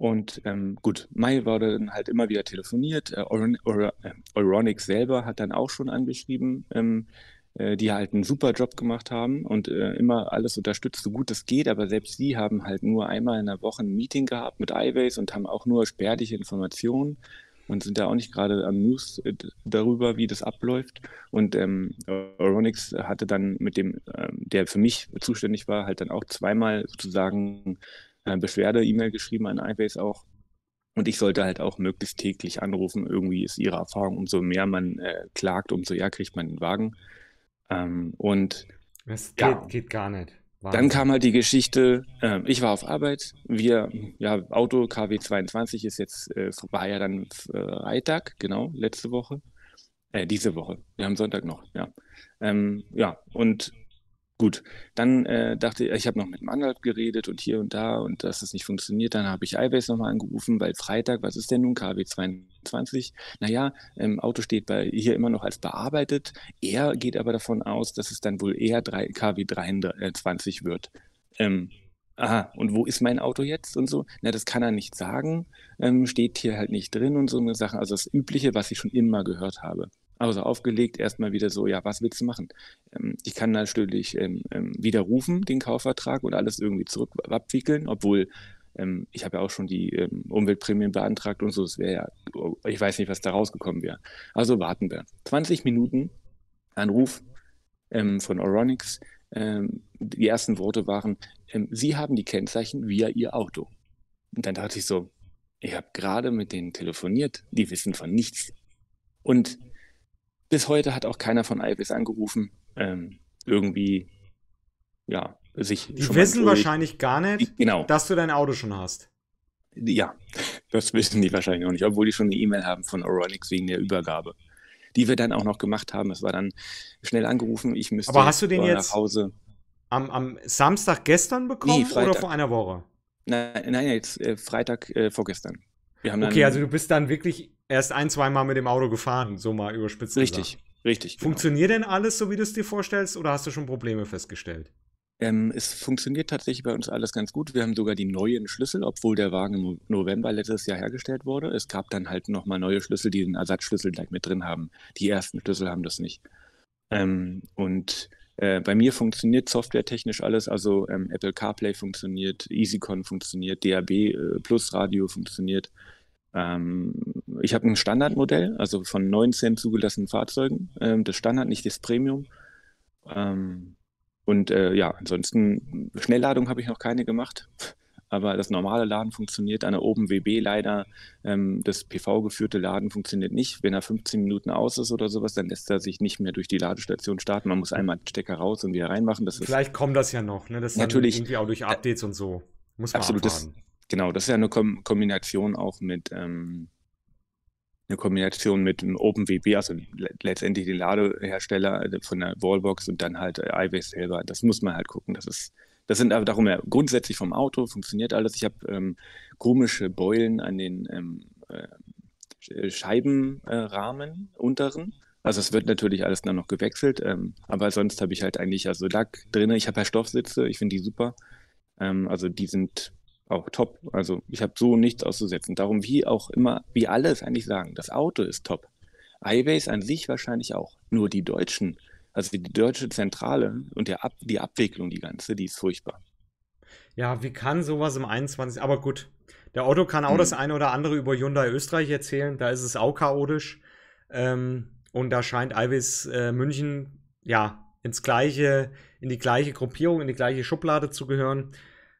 Und ähm, gut, Mai wurde dann halt immer wieder telefoniert. Äh, äh selber hat dann auch schon angeschrieben, ähm, äh, die halt einen super Job gemacht haben und äh, immer alles unterstützt, so gut es geht. Aber selbst sie haben halt nur einmal in der Woche ein Meeting gehabt mit iBase und haben auch nur spärliche Informationen und sind da auch nicht gerade am News äh, darüber, wie das abläuft. Und ähm, Euronix hatte dann mit dem, ähm, der für mich zuständig war, halt dann auch zweimal sozusagen äh, Beschwerde-E-Mail geschrieben an iWays auch. Und ich sollte halt auch möglichst täglich anrufen. Irgendwie ist ihre Erfahrung, umso mehr man äh, klagt, umso eher kriegt man den Wagen. Ähm, und das geht, ja. geht gar nicht. Wahnsinn. Dann kam halt die Geschichte, äh, ich war auf Arbeit, wir, ja, Auto KW22 ist jetzt, äh, war ja dann äh, Freitag, genau, letzte Woche, äh, diese Woche, wir haben Sonntag noch, ja. Ähm, ja, und Gut, dann äh, dachte ich, ich habe noch mit dem Anwalt geredet und hier und da und dass das nicht funktioniert. Dann habe ich Iways nochmal angerufen, weil Freitag, was ist denn nun KW 22? Naja, ähm, Auto steht bei, hier immer noch als bearbeitet. Er geht aber davon aus, dass es dann wohl eher KW 23 wird. Ähm, aha, und wo ist mein Auto jetzt und so? Na, das kann er nicht sagen, ähm, steht hier halt nicht drin und so eine Sache. Also das Übliche, was ich schon immer gehört habe also aufgelegt, erstmal wieder so, ja, was willst du machen? Ähm, ich kann natürlich ähm, ähm, widerrufen den Kaufvertrag und alles irgendwie zurück abwickeln, obwohl ich habe ja auch schon die Umweltprämien beantragt und so, es wäre ja, ich weiß nicht, was da rausgekommen wäre. Also warten wir. 20 Minuten Anruf von Oronix. die ersten Worte waren, Sie haben die Kennzeichen via Ihr Auto. Und dann dachte ich so, ich habe gerade mit denen telefoniert, die wissen von nichts. Und bis heute hat auch keiner von Ivis angerufen. Ähm, irgendwie, ja, sich. Die wissen wahrscheinlich gar nicht, genau. dass du dein Auto schon hast. Ja, das wissen die wahrscheinlich noch nicht, obwohl die schon eine E-Mail haben von Oronix wegen der Übergabe, die wir dann auch noch gemacht haben. Es war dann schnell angerufen, ich müsste Aber hast du den jetzt nach Hause. Am, am Samstag gestern bekommen nee, oder vor einer Woche? Nein, nein, jetzt äh, Freitag äh, vorgestern. okay, also du bist dann wirklich er ist ein, zweimal mit dem Auto gefahren, so mal überspitzt Richtig, gesagt. richtig. Genau. Funktioniert genau. denn alles so, wie du es dir vorstellst, oder hast du schon Probleme festgestellt? Ähm, es funktioniert tatsächlich bei uns alles ganz gut. Wir haben sogar die neuen Schlüssel, obwohl der Wagen im November letztes Jahr hergestellt wurde. Es gab dann halt nochmal neue Schlüssel, die den Ersatzschlüssel gleich mit drin haben. Die ersten Schlüssel haben das nicht. Ähm, und äh, bei mir funktioniert softwaretechnisch alles. Also ähm, Apple CarPlay funktioniert, EasyCon funktioniert, DAB äh, Plus Radio funktioniert. Ähm, ich habe ein Standardmodell, also von 19 zugelassenen Fahrzeugen, ähm, das Standard, nicht das Premium. Ähm, und äh, ja, ansonsten Schnellladung habe ich noch keine gemacht. Aber das normale Laden funktioniert an der Oben WB leider. Ähm, das PV-geführte Laden funktioniert nicht. Wenn er 15 Minuten aus ist oder sowas, dann lässt er sich nicht mehr durch die Ladestation starten. Man muss einmal den Stecker raus und wieder reinmachen. Das Vielleicht kommt das ja noch. Ne? Das natürlich irgendwie auch durch Updates und so. Muss man absolut, abfahren. Das, Genau, das ist ja eine Kom Kombination auch mit ähm, eine Kombination mit dem OpenWP, also letztendlich den Ladehersteller äh, von der Wallbox und dann halt äh, iWay selber. Das muss man halt gucken. Das ist, das sind aber darum her. Grundsätzlich vom Auto funktioniert alles. Ich habe ähm, komische Beulen an den ähm, äh, Scheibenrahmen äh, unteren. Also es wird natürlich alles dann noch gewechselt, ähm, aber sonst habe ich halt eigentlich also Lack drin. Ich habe ja Stoffsitze, ich finde die super. Ähm, also die sind auch top. Also ich habe so nichts auszusetzen. Darum, wie auch immer, wie alle es eigentlich sagen, das Auto ist top. iBase an sich wahrscheinlich auch. Nur die Deutschen, also die deutsche Zentrale und der Ab die Abwicklung, die ganze, die ist furchtbar. Ja, wie kann sowas im 21. Aber gut, der Otto kann auch mhm. das eine oder andere über Hyundai Österreich erzählen. Da ist es auch chaotisch. Ähm, und da scheint Alvis äh, München ja ins gleiche, in die gleiche Gruppierung, in die gleiche Schublade zu gehören.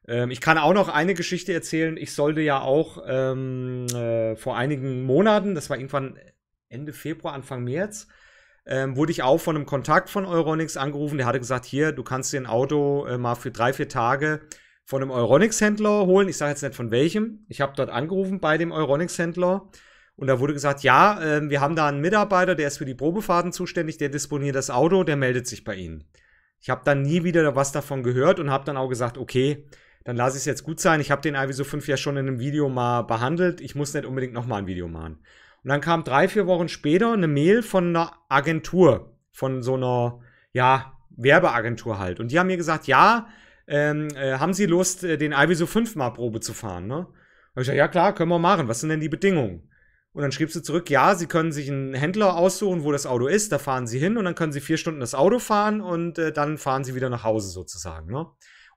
Ähm, ich kann auch noch eine Geschichte erzählen. Ich sollte ja auch ähm, äh, vor einigen Monaten, das war irgendwann Ende Februar, Anfang März, ähm, wurde ich auch von einem Kontakt von Euronix angerufen. Der hatte gesagt, hier, du kannst dir ein Auto äh, mal für drei, vier Tage von einem euronix händler holen. Ich sage jetzt nicht von welchem. Ich habe dort angerufen bei dem euronix händler Und da wurde gesagt, ja, äh, wir haben da einen Mitarbeiter, der ist für die Probefahrten zuständig, der disponiert das Auto, der meldet sich bei Ihnen. Ich habe dann nie wieder was davon gehört und habe dann auch gesagt, okay, dann lasse ich es jetzt gut sein. Ich habe den IWSO 5 ja schon in einem Video mal behandelt. Ich muss nicht unbedingt nochmal ein Video machen. Und dann kam drei, vier Wochen später eine Mail von einer Agentur, von so einer, ja, Werbeagentur halt. Und die haben mir gesagt, ja, ähm, äh, haben Sie Lust, äh, den IWSO 5 mal Probe zu fahren, ne? Und ich gesagt, ja klar, können wir machen. Was sind denn die Bedingungen? Und dann schrieb sie zurück, ja, sie können sich einen Händler aussuchen, wo das Auto ist, da fahren sie hin und dann können sie vier Stunden das Auto fahren und äh, dann fahren sie wieder nach Hause sozusagen, ne?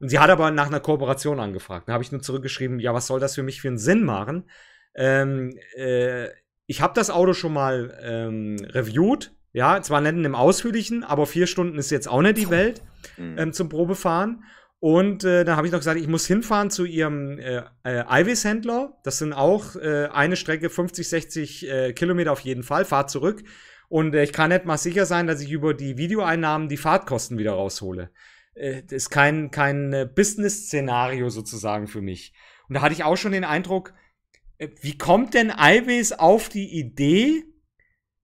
Und sie hat aber nach einer Kooperation angefragt. Da habe ich nur zurückgeschrieben, ja, was soll das für mich für einen Sinn machen? Ähm, äh, ich habe das Auto schon mal ähm, reviewt. Ja, zwar nicht in einem ausführlichen, aber vier Stunden ist jetzt auch nicht die Welt mhm. ähm, zum Probefahren. Und äh, dann habe ich noch gesagt, ich muss hinfahren zu ihrem äh, äh Ivis-Händler. Das sind auch äh, eine Strecke 50, 60 äh, Kilometer auf jeden Fall. Fahrt zurück. Und äh, ich kann nicht mal sicher sein, dass ich über die Videoeinnahmen die Fahrtkosten wieder raushole äh, ist kein, kein äh, Business-Szenario sozusagen für mich. Und da hatte ich auch schon den Eindruck, äh, wie kommt denn Alves auf die Idee,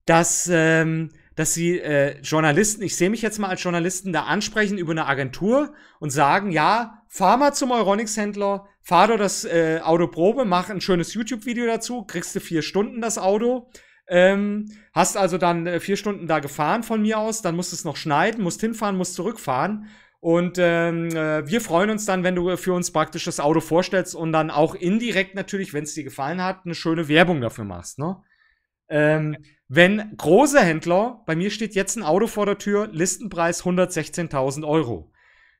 dass, ähm, dass sie äh, Journalisten, ich sehe mich jetzt mal als Journalisten da ansprechen über eine Agentur und sagen, ja, fahr mal zum Euronics-Händler, fahr doch das äh, Auto Probe, mach ein schönes YouTube-Video dazu, kriegst du vier Stunden das Auto. Ähm, hast also dann äh, vier Stunden da gefahren von mir aus, dann musst du es noch schneiden, musst hinfahren, musst zurückfahren. Und ähm, äh, wir freuen uns dann, wenn du für uns praktisch das Auto vorstellst und dann auch indirekt natürlich, wenn es dir gefallen hat, eine schöne Werbung dafür machst. Ne? Ähm, wenn große Händler, bei mir steht jetzt ein Auto vor der Tür, Listenpreis 116.000 Euro.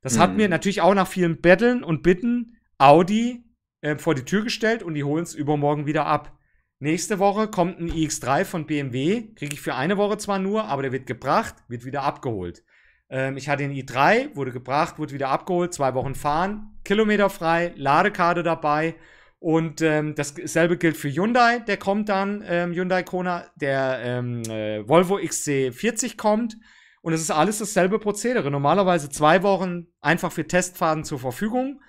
Das mhm. hat mir mhm. natürlich auch nach vielen Betteln und Bitten Audi äh, vor die Tür gestellt und die holen es übermorgen wieder ab. Nächste Woche kommt ein iX3 von BMW, kriege ich für eine Woche zwar nur, aber der wird gebracht, wird wieder abgeholt. Ähm, ich hatte den i3, wurde gebracht, wurde wieder abgeholt, zwei Wochen fahren, kilometerfrei, Ladekarte dabei. Und ähm, dasselbe gilt für Hyundai, der kommt dann, ähm, Hyundai Kona, der ähm, äh, Volvo XC40 kommt. Und es ist alles dasselbe Prozedere. Normalerweise zwei Wochen einfach für Testfahrten zur Verfügung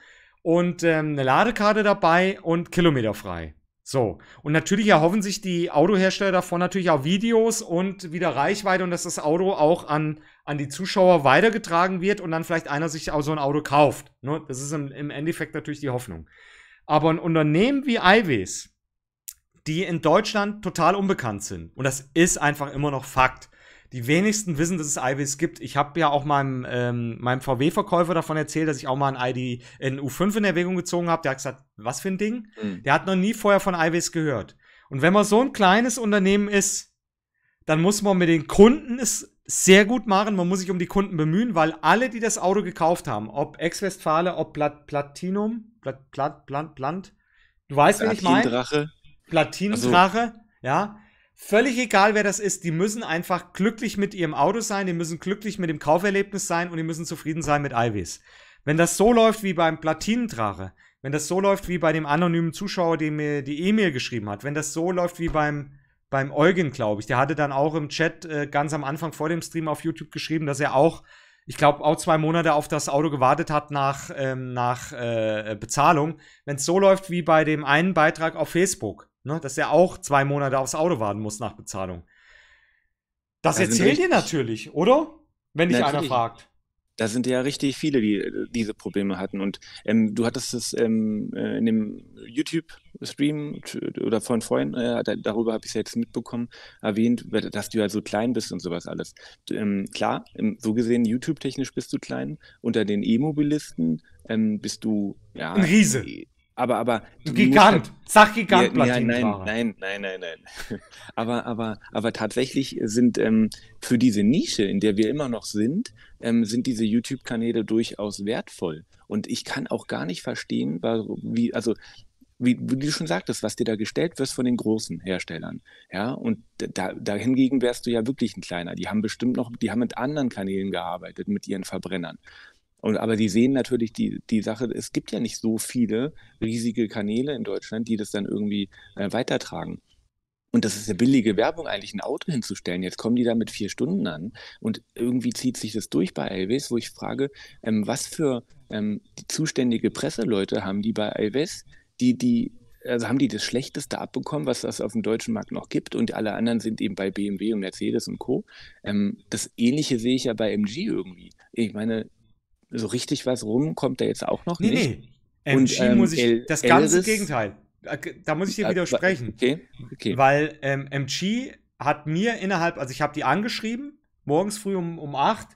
und ähm, eine Ladekarte dabei und kilometerfrei. So. Und natürlich erhoffen sich die Autohersteller davon natürlich auch Videos und wieder Reichweite und dass das Auto auch an, an die Zuschauer weitergetragen wird und dann vielleicht einer sich auch so ein Auto kauft. Ne? Das ist im, im Endeffekt natürlich die Hoffnung. Aber ein Unternehmen wie Iwis, die in Deutschland total unbekannt sind, und das ist einfach immer noch Fakt, die wenigsten wissen, dass es IWs gibt. Ich habe ja auch meinem, ähm, meinem VW-Verkäufer davon erzählt, dass ich auch mal ein ID, ein U5 in Erwägung gezogen habe. Der hat gesagt, was für ein Ding? Mhm. Der hat noch nie vorher von IWs gehört. Und wenn man so ein kleines Unternehmen ist, dann muss man mit den Kunden es sehr gut machen. Man muss sich um die Kunden bemühen, weil alle, die das Auto gekauft haben, ob Ex-Westfale, ob Plat Platinum, Plat Plat Plant, Plant, du weißt, wen ich meine. Platindrache. Platindrache, also. ja Völlig egal, wer das ist, die müssen einfach glücklich mit ihrem Auto sein, die müssen glücklich mit dem Kauferlebnis sein und die müssen zufrieden sein mit Ivies. Wenn das so läuft wie beim Platinentrache, wenn das so läuft wie bei dem anonymen Zuschauer, der mir die E-Mail geschrieben hat, wenn das so läuft wie beim, beim Eugen, glaube ich, der hatte dann auch im Chat äh, ganz am Anfang vor dem Stream auf YouTube geschrieben, dass er auch, ich glaube, auch zwei Monate auf das Auto gewartet hat nach, ähm, nach äh, Bezahlung. Wenn es so läuft wie bei dem einen Beitrag auf Facebook, Ne? Dass er auch zwei Monate aufs Auto warten muss nach Bezahlung. Das da erzählt ihr natürlich, oder? Wenn dich natürlich. einer fragt. Da sind ja richtig viele, die diese Probleme hatten. Und ähm, du hattest es ähm, äh, in dem YouTube-Stream oder von vorhin, äh, darüber habe ich es jetzt mitbekommen, erwähnt, dass du ja so klein bist und sowas alles. Ähm, klar, ähm, so gesehen, YouTube-technisch bist du klein. Unter den E-Mobilisten ähm, bist du ja. Ein Riese aber, aber. Gigant! Halt Sag Gigant, ja, ja, nein, nein, nein, nein, nein. aber, aber, aber tatsächlich sind ähm, für diese Nische, in der wir immer noch sind, ähm, sind diese YouTube-Kanäle durchaus wertvoll. Und ich kann auch gar nicht verstehen, wie, also wie, wie, du schon sagtest, was dir da gestellt wird von den großen Herstellern. Ja, und da, da hingegen wärst du ja wirklich ein kleiner. Die haben bestimmt noch, die haben mit anderen Kanälen gearbeitet, mit ihren Verbrennern. Und, aber die sehen natürlich die, die Sache, es gibt ja nicht so viele riesige Kanäle in Deutschland, die das dann irgendwie äh, weitertragen. Und das ist ja billige Werbung, eigentlich ein Auto hinzustellen. Jetzt kommen die da mit vier Stunden an. Und irgendwie zieht sich das durch bei Elvis, wo ich frage, ähm, was für ähm, die zuständige Presseleute haben die bei Elvis, die, die, also haben die das Schlechteste abbekommen, was das auf dem deutschen Markt noch gibt und alle anderen sind eben bei BMW und Mercedes und Co. Ähm, das Ähnliche sehe ich ja bei MG irgendwie. Ich meine, so richtig was rum kommt da jetzt auch noch nee, nicht. Nee, nee. MG ähm, muss ich, das ganze Elvis, Gegenteil. Da muss ich dir ah, widersprechen. Okay, okay. Weil ähm, MG hat mir innerhalb, also ich habe die angeschrieben, morgens früh um, um 8.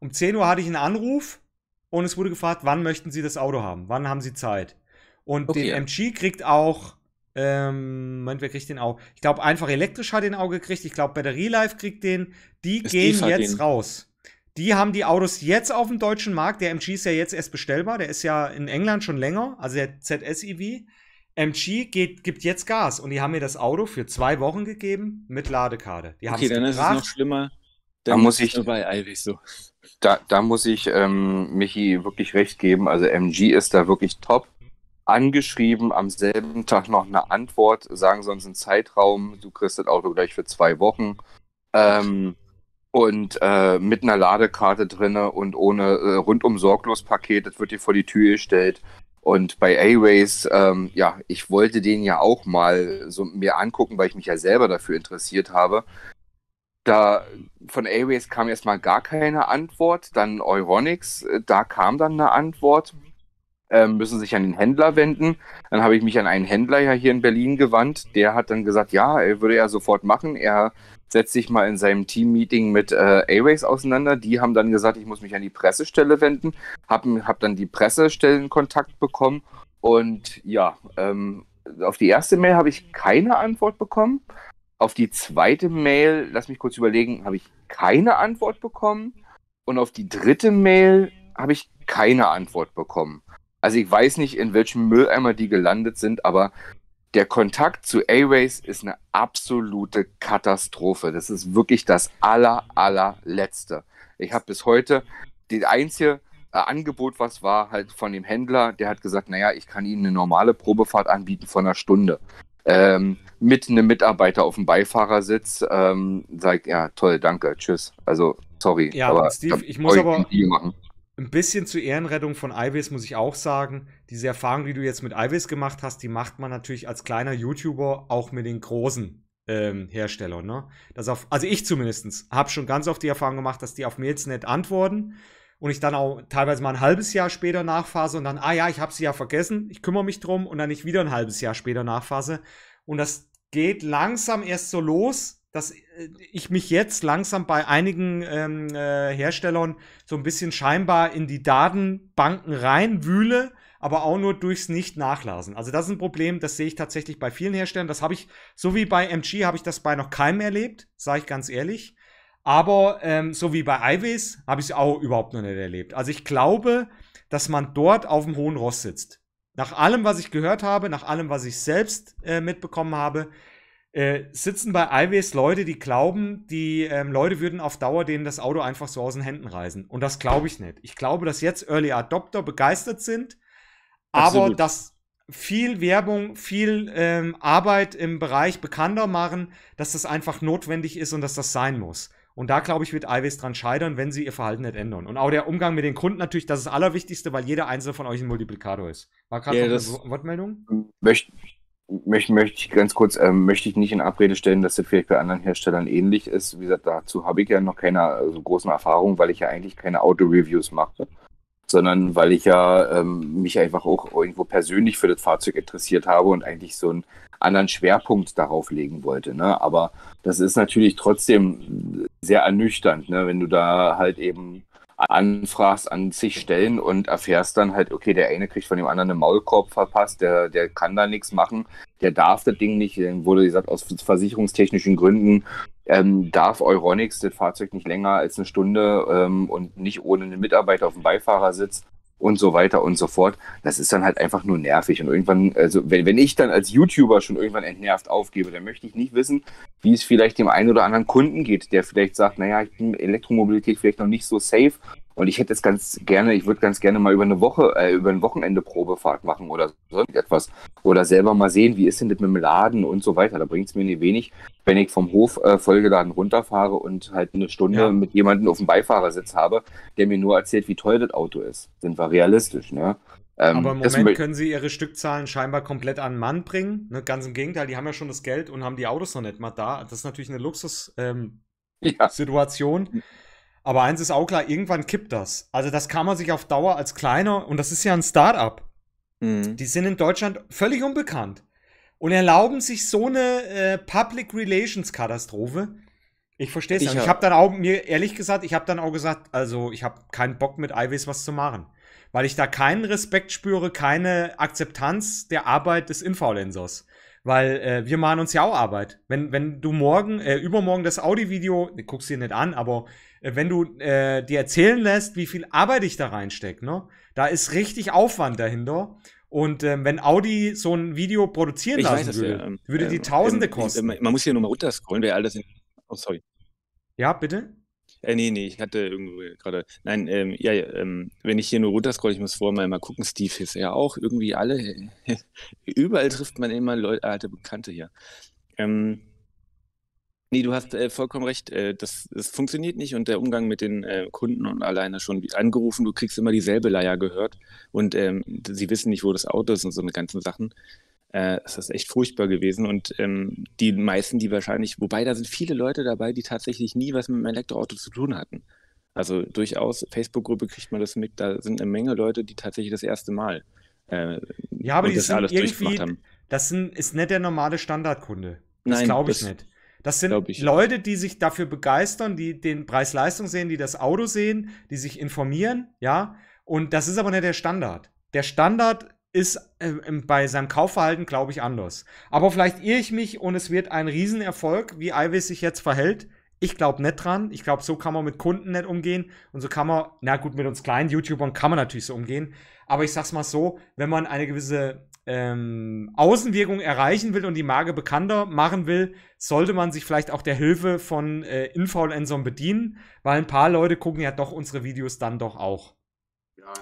Um 10 Uhr hatte ich einen Anruf und es wurde gefragt, wann möchten Sie das Auto haben? Wann haben Sie Zeit? Und okay. den MG kriegt auch, ähm, Moment, wer kriegt den auch? Ich glaube, einfach elektrisch hat den auch gekriegt. Ich glaube, Batterie Life kriegt den. Die das gehen jetzt den. raus. Die haben die Autos jetzt auf dem deutschen Markt. Der MG ist ja jetzt erst bestellbar. Der ist ja in England schon länger, also der ZS-EV. MG geht, gibt jetzt Gas und die haben mir das Auto für zwei Wochen gegeben mit Ladekarte. Die okay, dann gebracht. ist es noch schlimmer. da muss ich dabei so. Da, da muss ich ähm, Michi wirklich recht geben. Also MG ist da wirklich top angeschrieben, am selben Tag noch eine Antwort, sagen sonst einen Zeitraum, du kriegst das Auto gleich für zwei Wochen. Ähm, und äh, mit einer Ladekarte drinne und ohne äh, rundum sorglos Paket, das wird dir vor die Tür gestellt. Und bei Airways, ähm, ja, ich wollte den ja auch mal so mir angucken, weil ich mich ja selber dafür interessiert habe. Da von Airways kam erstmal gar keine Antwort, dann Euronics, äh, da kam dann eine Antwort, äh, müssen sich an den Händler wenden. Dann habe ich mich an einen Händler ja hier in Berlin gewandt, der hat dann gesagt, ja, er würde er sofort machen, er setzt sich mal in seinem Team-Meeting mit äh, A-Race auseinander. Die haben dann gesagt, ich muss mich an die Pressestelle wenden, habe hab dann die Pressestellen Kontakt bekommen und ja, ähm, auf die erste Mail habe ich keine Antwort bekommen. Auf die zweite Mail, lass mich kurz überlegen, habe ich keine Antwort bekommen. Und auf die dritte Mail habe ich keine Antwort bekommen. Also ich weiß nicht, in welchem Mülleimer die gelandet sind, aber der Kontakt zu A-Race ist eine absolute Katastrophe. Das ist wirklich das aller, allerletzte. Ich habe bis heute das einzige äh, Angebot, was war, halt von dem Händler, der hat gesagt, naja, ich kann Ihnen eine normale Probefahrt anbieten von einer Stunde. Ähm, mit einem Mitarbeiter auf dem Beifahrersitz, ähm, sagt, ja, toll, danke, tschüss. Also, sorry. Ja, aber Steve, ich, muss aber ein bisschen zur Ehrenrettung von Ivis muss ich auch sagen, diese Erfahrung, die du jetzt mit Ivis gemacht hast, die macht man natürlich als kleiner YouTuber auch mit den großen ähm, Herstellern. Ne? Das auf, also ich zumindest habe schon ganz oft die Erfahrung gemacht, dass die auf Mails nicht antworten und ich dann auch teilweise mal ein halbes Jahr später nachfasse und dann, ah ja, ich habe sie ja vergessen, ich kümmere mich drum und dann nicht wieder ein halbes Jahr später nachfasse. Und das geht langsam erst so los, dass äh, ich mich jetzt langsam bei einigen ähm, äh, Herstellern so ein bisschen scheinbar in die Datenbanken reinwühle, aber auch nur durchs Nicht-Nachlasen. Also das ist ein Problem, das sehe ich tatsächlich bei vielen Herstellern. Das habe ich, so wie bei MG, habe ich das bei noch keinem erlebt, sage ich ganz ehrlich. Aber ähm, so wie bei Iways habe ich es auch überhaupt noch nicht erlebt. Also ich glaube, dass man dort auf dem hohen Ross sitzt. Nach allem, was ich gehört habe, nach allem, was ich selbst äh, mitbekommen habe, äh, sitzen bei Iways Leute, die glauben, die ähm, Leute würden auf Dauer denen das Auto einfach so aus den Händen reißen. Und das glaube ich nicht. Ich glaube, dass jetzt Early Adopter begeistert sind, Absolut. aber dass viel Werbung, viel ähm, Arbeit im Bereich bekannter machen, dass das einfach notwendig ist und dass das sein muss. Und da, glaube ich, wird Iways dran scheitern, wenn sie ihr Verhalten nicht ändern. Und auch der Umgang mit den Kunden natürlich, das ist das Allerwichtigste, weil jeder einzelne von euch ein Multiplikator ist. War gerade ja, eine Wortmeldung? Möchte, möchte, möchte ich ganz kurz, ähm, möchte ich nicht in Abrede stellen, dass das vielleicht bei anderen Herstellern ähnlich ist. Wie gesagt, dazu habe ich ja noch keine so also großen Erfahrungen, weil ich ja eigentlich keine Auto-Reviews mache, sondern weil ich ja ähm, mich einfach auch irgendwo persönlich für das Fahrzeug interessiert habe und eigentlich so einen anderen Schwerpunkt darauf legen wollte. Ne? Aber das ist natürlich trotzdem sehr ernüchternd, ne? wenn du da halt eben anfragst an zig Stellen und erfährst dann halt, okay, der eine kriegt von dem anderen einen Maulkorb verpasst, der, der kann da nichts machen, der darf das Ding nicht, dann äh, wurde gesagt, aus versicherungstechnischen Gründen ähm, darf Euronics das Fahrzeug nicht länger als eine Stunde ähm, und nicht ohne einen Mitarbeiter auf dem Beifahrersitz und so weiter und so fort. Das ist dann halt einfach nur nervig. Und irgendwann, also wenn, wenn ich dann als YouTuber schon irgendwann entnervt aufgebe, dann möchte ich nicht wissen, wie es vielleicht dem einen oder anderen Kunden geht, der vielleicht sagt, naja, ich bin Elektromobilität vielleicht noch nicht so safe und ich hätte es ganz gerne, ich würde ganz gerne mal über eine Woche, äh, über ein Wochenende Probefahrt machen oder sonst etwas. Oder selber mal sehen, wie ist denn das mit dem Laden und so weiter. Da bringt es mir nicht wenig, wenn ich vom Hof äh, vollgeladen runterfahre und halt eine Stunde ja. mit jemandem auf dem Beifahrersitz habe, der mir nur erzählt, wie toll das Auto ist. Sind wir realistisch, ne? Ähm, Aber im Moment können sie ihre Stückzahlen scheinbar komplett an den Mann bringen. Ne? Ganz im Gegenteil, die haben ja schon das Geld und haben die Autos noch nicht mal da. Das ist natürlich eine Luxus-Situation. Ähm, ja. Aber eins ist auch klar, irgendwann kippt das. Also das kann man sich auf Dauer als kleiner, und das ist ja ein Start-up, mhm. die sind in Deutschland völlig unbekannt und erlauben sich so eine äh, Public Relations Katastrophe. Ich verstehe es nicht. Ich, ich habe dann auch mir ehrlich gesagt, ich habe dann auch gesagt, also ich habe keinen Bock mit Iways was zu machen, weil ich da keinen Respekt spüre, keine Akzeptanz der Arbeit des Influencers. Weil äh, wir machen uns ja auch Arbeit. Wenn, wenn du morgen, äh, übermorgen das Audi-Video, ne, guckst dir nicht an, aber äh, wenn du äh, dir erzählen lässt, wie viel Arbeit ich da reinstecke, ne? Da ist richtig Aufwand dahinter. Und ähm, wenn Audi so ein Video produzieren ich lassen weiß, würde, der, ähm, würde die ähm, Tausende ähm, kosten. Ähm, man muss hier nur mal runterscrollen, wer all das in. Oh, sorry. Ja, bitte? Äh, nee, nee, ich hatte irgendwo gerade. Nein, ähm, ja, ähm, wenn ich hier nur runterscroll, ich muss vorher mal, mal gucken, Steve ist ja auch irgendwie alle. überall trifft man immer Leute, alte Bekannte hier. Ähm, nee, du hast äh, vollkommen recht. Äh, das, das funktioniert nicht und der Umgang mit den äh, Kunden und alleine schon angerufen, du kriegst immer dieselbe Leier gehört und ähm, sie wissen nicht, wo das Auto ist und so eine ganzen Sachen. Äh, es ist echt furchtbar gewesen. Und ähm, die meisten, die wahrscheinlich, wobei da sind viele Leute dabei, die tatsächlich nie was mit einem Elektroauto zu tun hatten. Also durchaus, Facebook-Gruppe kriegt man das mit, da sind eine Menge Leute, die tatsächlich das erste Mal äh, ja, aber die das sind alles irgendwie, haben. Das sind, ist nicht der normale Standardkunde. Das glaube ich das nicht. Das sind Leute, die sich dafür begeistern, die den Preis-Leistung sehen, die das Auto sehen, die sich informieren, ja. Und das ist aber nicht der Standard. Der Standard ist äh, bei seinem Kaufverhalten, glaube ich, anders. Aber vielleicht irre ich mich und es wird ein Riesenerfolg, wie Ives sich jetzt verhält. Ich glaube nicht dran. Ich glaube, so kann man mit Kunden nicht umgehen. Und so kann man, na gut, mit uns kleinen YouTubern kann man natürlich so umgehen. Aber ich sag's mal so, wenn man eine gewisse ähm, Außenwirkung erreichen will und die Marke bekannter machen will, sollte man sich vielleicht auch der Hilfe von äh, Influencern bedienen, weil ein paar Leute gucken ja doch unsere Videos dann doch auch.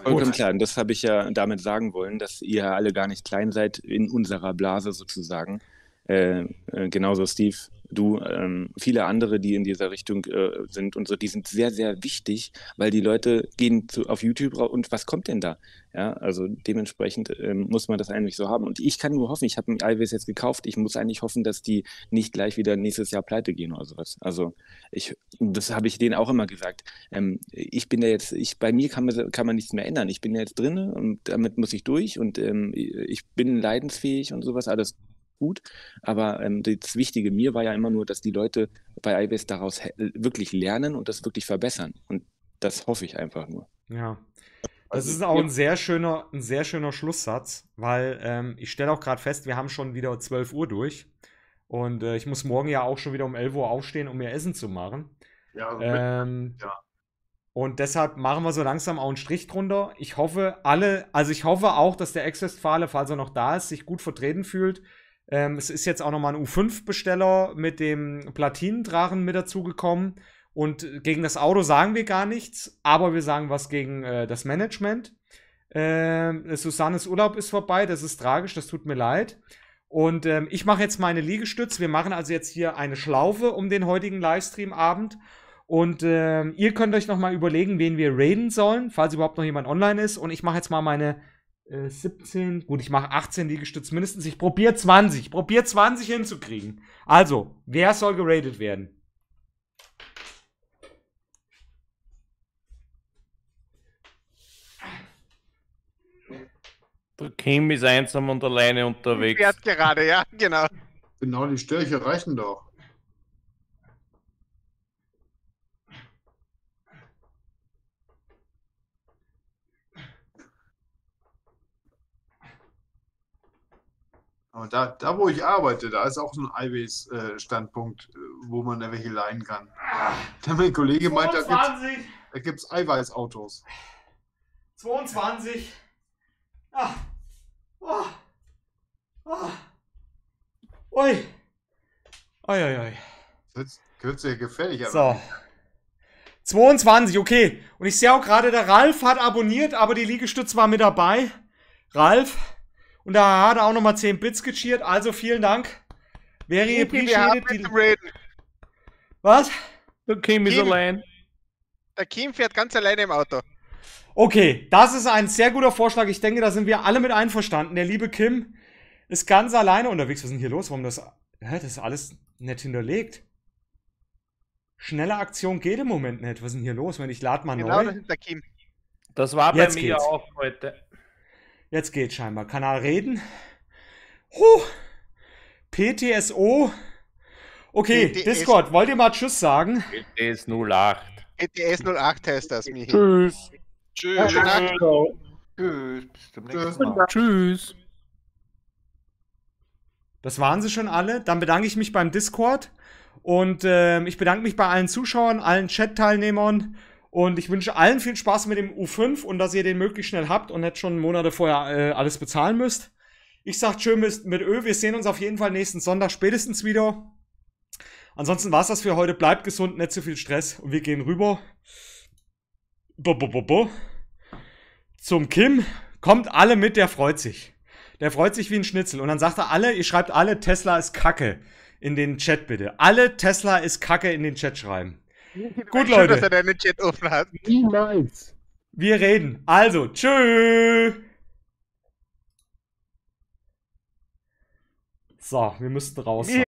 Vollkommen klar, und das habe ich ja damit sagen wollen, dass ihr alle gar nicht klein seid in unserer Blase sozusagen. Äh, äh, genauso Steve, du, ähm, viele andere, die in dieser Richtung äh, sind und so, die sind sehr, sehr wichtig, weil die Leute gehen zu, auf YouTube und was kommt denn da? Ja, also dementsprechend ähm, muss man das eigentlich so haben. Und ich kann nur hoffen, ich habe ein Ivis jetzt gekauft, ich muss eigentlich hoffen, dass die nicht gleich wieder nächstes Jahr pleite gehen oder sowas. Also ich, das habe ich denen auch immer gesagt. Ähm, ich bin da jetzt, ich, bei mir kann man, kann man nichts mehr ändern. Ich bin da jetzt drin und damit muss ich durch und ähm, ich bin leidensfähig und sowas, alles gut. Aber ähm, das Wichtige mir war ja immer nur, dass die Leute bei iBase daraus wirklich lernen und das wirklich verbessern. Und das hoffe ich einfach nur. Ja. Das also ist auch ein sehr schöner, ein sehr schöner Schlusssatz, weil ähm, ich stelle auch gerade fest, wir haben schon wieder 12 Uhr durch. Und äh, ich muss morgen ja auch schon wieder um 11 Uhr aufstehen, um mir Essen zu machen. Ja, also ähm, ja. Und deshalb machen wir so langsam auch einen Strich drunter. Ich hoffe, alle, also ich hoffe auch, dass der Ex-Westfale, falls er noch da ist, sich gut vertreten fühlt. Ähm, es ist jetzt auch nochmal ein U5-Besteller mit dem Platinendrachen mit dazugekommen. Und gegen das Auto sagen wir gar nichts, aber wir sagen was gegen äh, das Management. Äh, Susannes Urlaub ist vorbei, das ist tragisch, das tut mir leid. Und ähm, ich mache jetzt meine Liegestütze. Wir machen also jetzt hier eine Schlaufe um den heutigen Livestream-Abend. Und äh, ihr könnt euch nochmal überlegen, wen wir raiden sollen, falls überhaupt noch jemand online ist. Und ich mache jetzt mal meine 17. Äh, Gut, ich mache 18 Liegestütz mindestens. Ich probiere 20. Probiere 20 hinzukriegen. Also, wer soll geradet werden? Der Kim ist einsam und alleine unterwegs. Ich gerade, ja, genau. Genau, die Störche reichen doch. Aber da, da, wo ich arbeite, da ist auch so ein Eiweiß-Standpunkt, äh, äh, wo man da welche leihen kann. Ah. Da mein Kollege 22. meint, da gibt es Eiweiß-Autos. 22. Ach. Oh. Oh. Ui. Ui, ui, ui. Das wird sehr gefährlich. So. 22, okay. Und ich sehe auch gerade, der Ralf hat abonniert, aber die Liegestütze war mit dabei. Ralf. Und da hat er auch nochmal 10 Bits gecheert. Also vielen Dank. Very appreciated. Die... Was? Der Kim ist allein. Der Kim fährt ganz alleine im Auto. Okay, das ist ein sehr guter Vorschlag. Ich denke, da sind wir alle mit einverstanden. Der liebe Kim ist ganz alleine unterwegs. Was ist denn hier los? Warum das. Hä, das ist alles nett hinterlegt. Schnelle Aktion geht im Moment nicht. Was ist denn hier los? Wenn ich lade mal genau, neu. Das, ist der Kim. das war bei mir geht's. auch heute. Jetzt geht scheinbar. Kanal reden. Huh. PTSO. Okay, PTS Discord, wollt ihr mal Tschüss sagen? PTS 08. PTS 08 heißt das, Michi. Tschüss. Tschüss. Tschüss. Tschüss. Bis zum nächsten Mal. Tschüss. Das waren sie schon alle. Dann bedanke ich mich beim Discord und äh, ich bedanke mich bei allen Zuschauern, allen Chat-Teilnehmern. Und ich wünsche allen viel Spaß mit dem U5 und dass ihr den möglichst schnell habt und nicht schon Monate vorher äh, alles bezahlen müsst. Ich sag schön mit, mit Ö. Wir sehen uns auf jeden Fall nächsten Sonntag spätestens wieder. Ansonsten war's das für heute. Bleibt gesund, nicht zu viel Stress. Und wir gehen rüber. Bo, bo, bo, bo. Zum Kim. Kommt alle mit, der freut sich. Der freut sich wie ein Schnitzel. Und dann sagt er alle, ihr schreibt alle, Tesla ist Kacke in den Chat bitte. Alle Tesla ist Kacke in den Chat schreiben. Gut, Leute. Schön, dass er deinen Chat offen hat. Niemals. Wir reden. Also, tschö. So, wir müssten raus.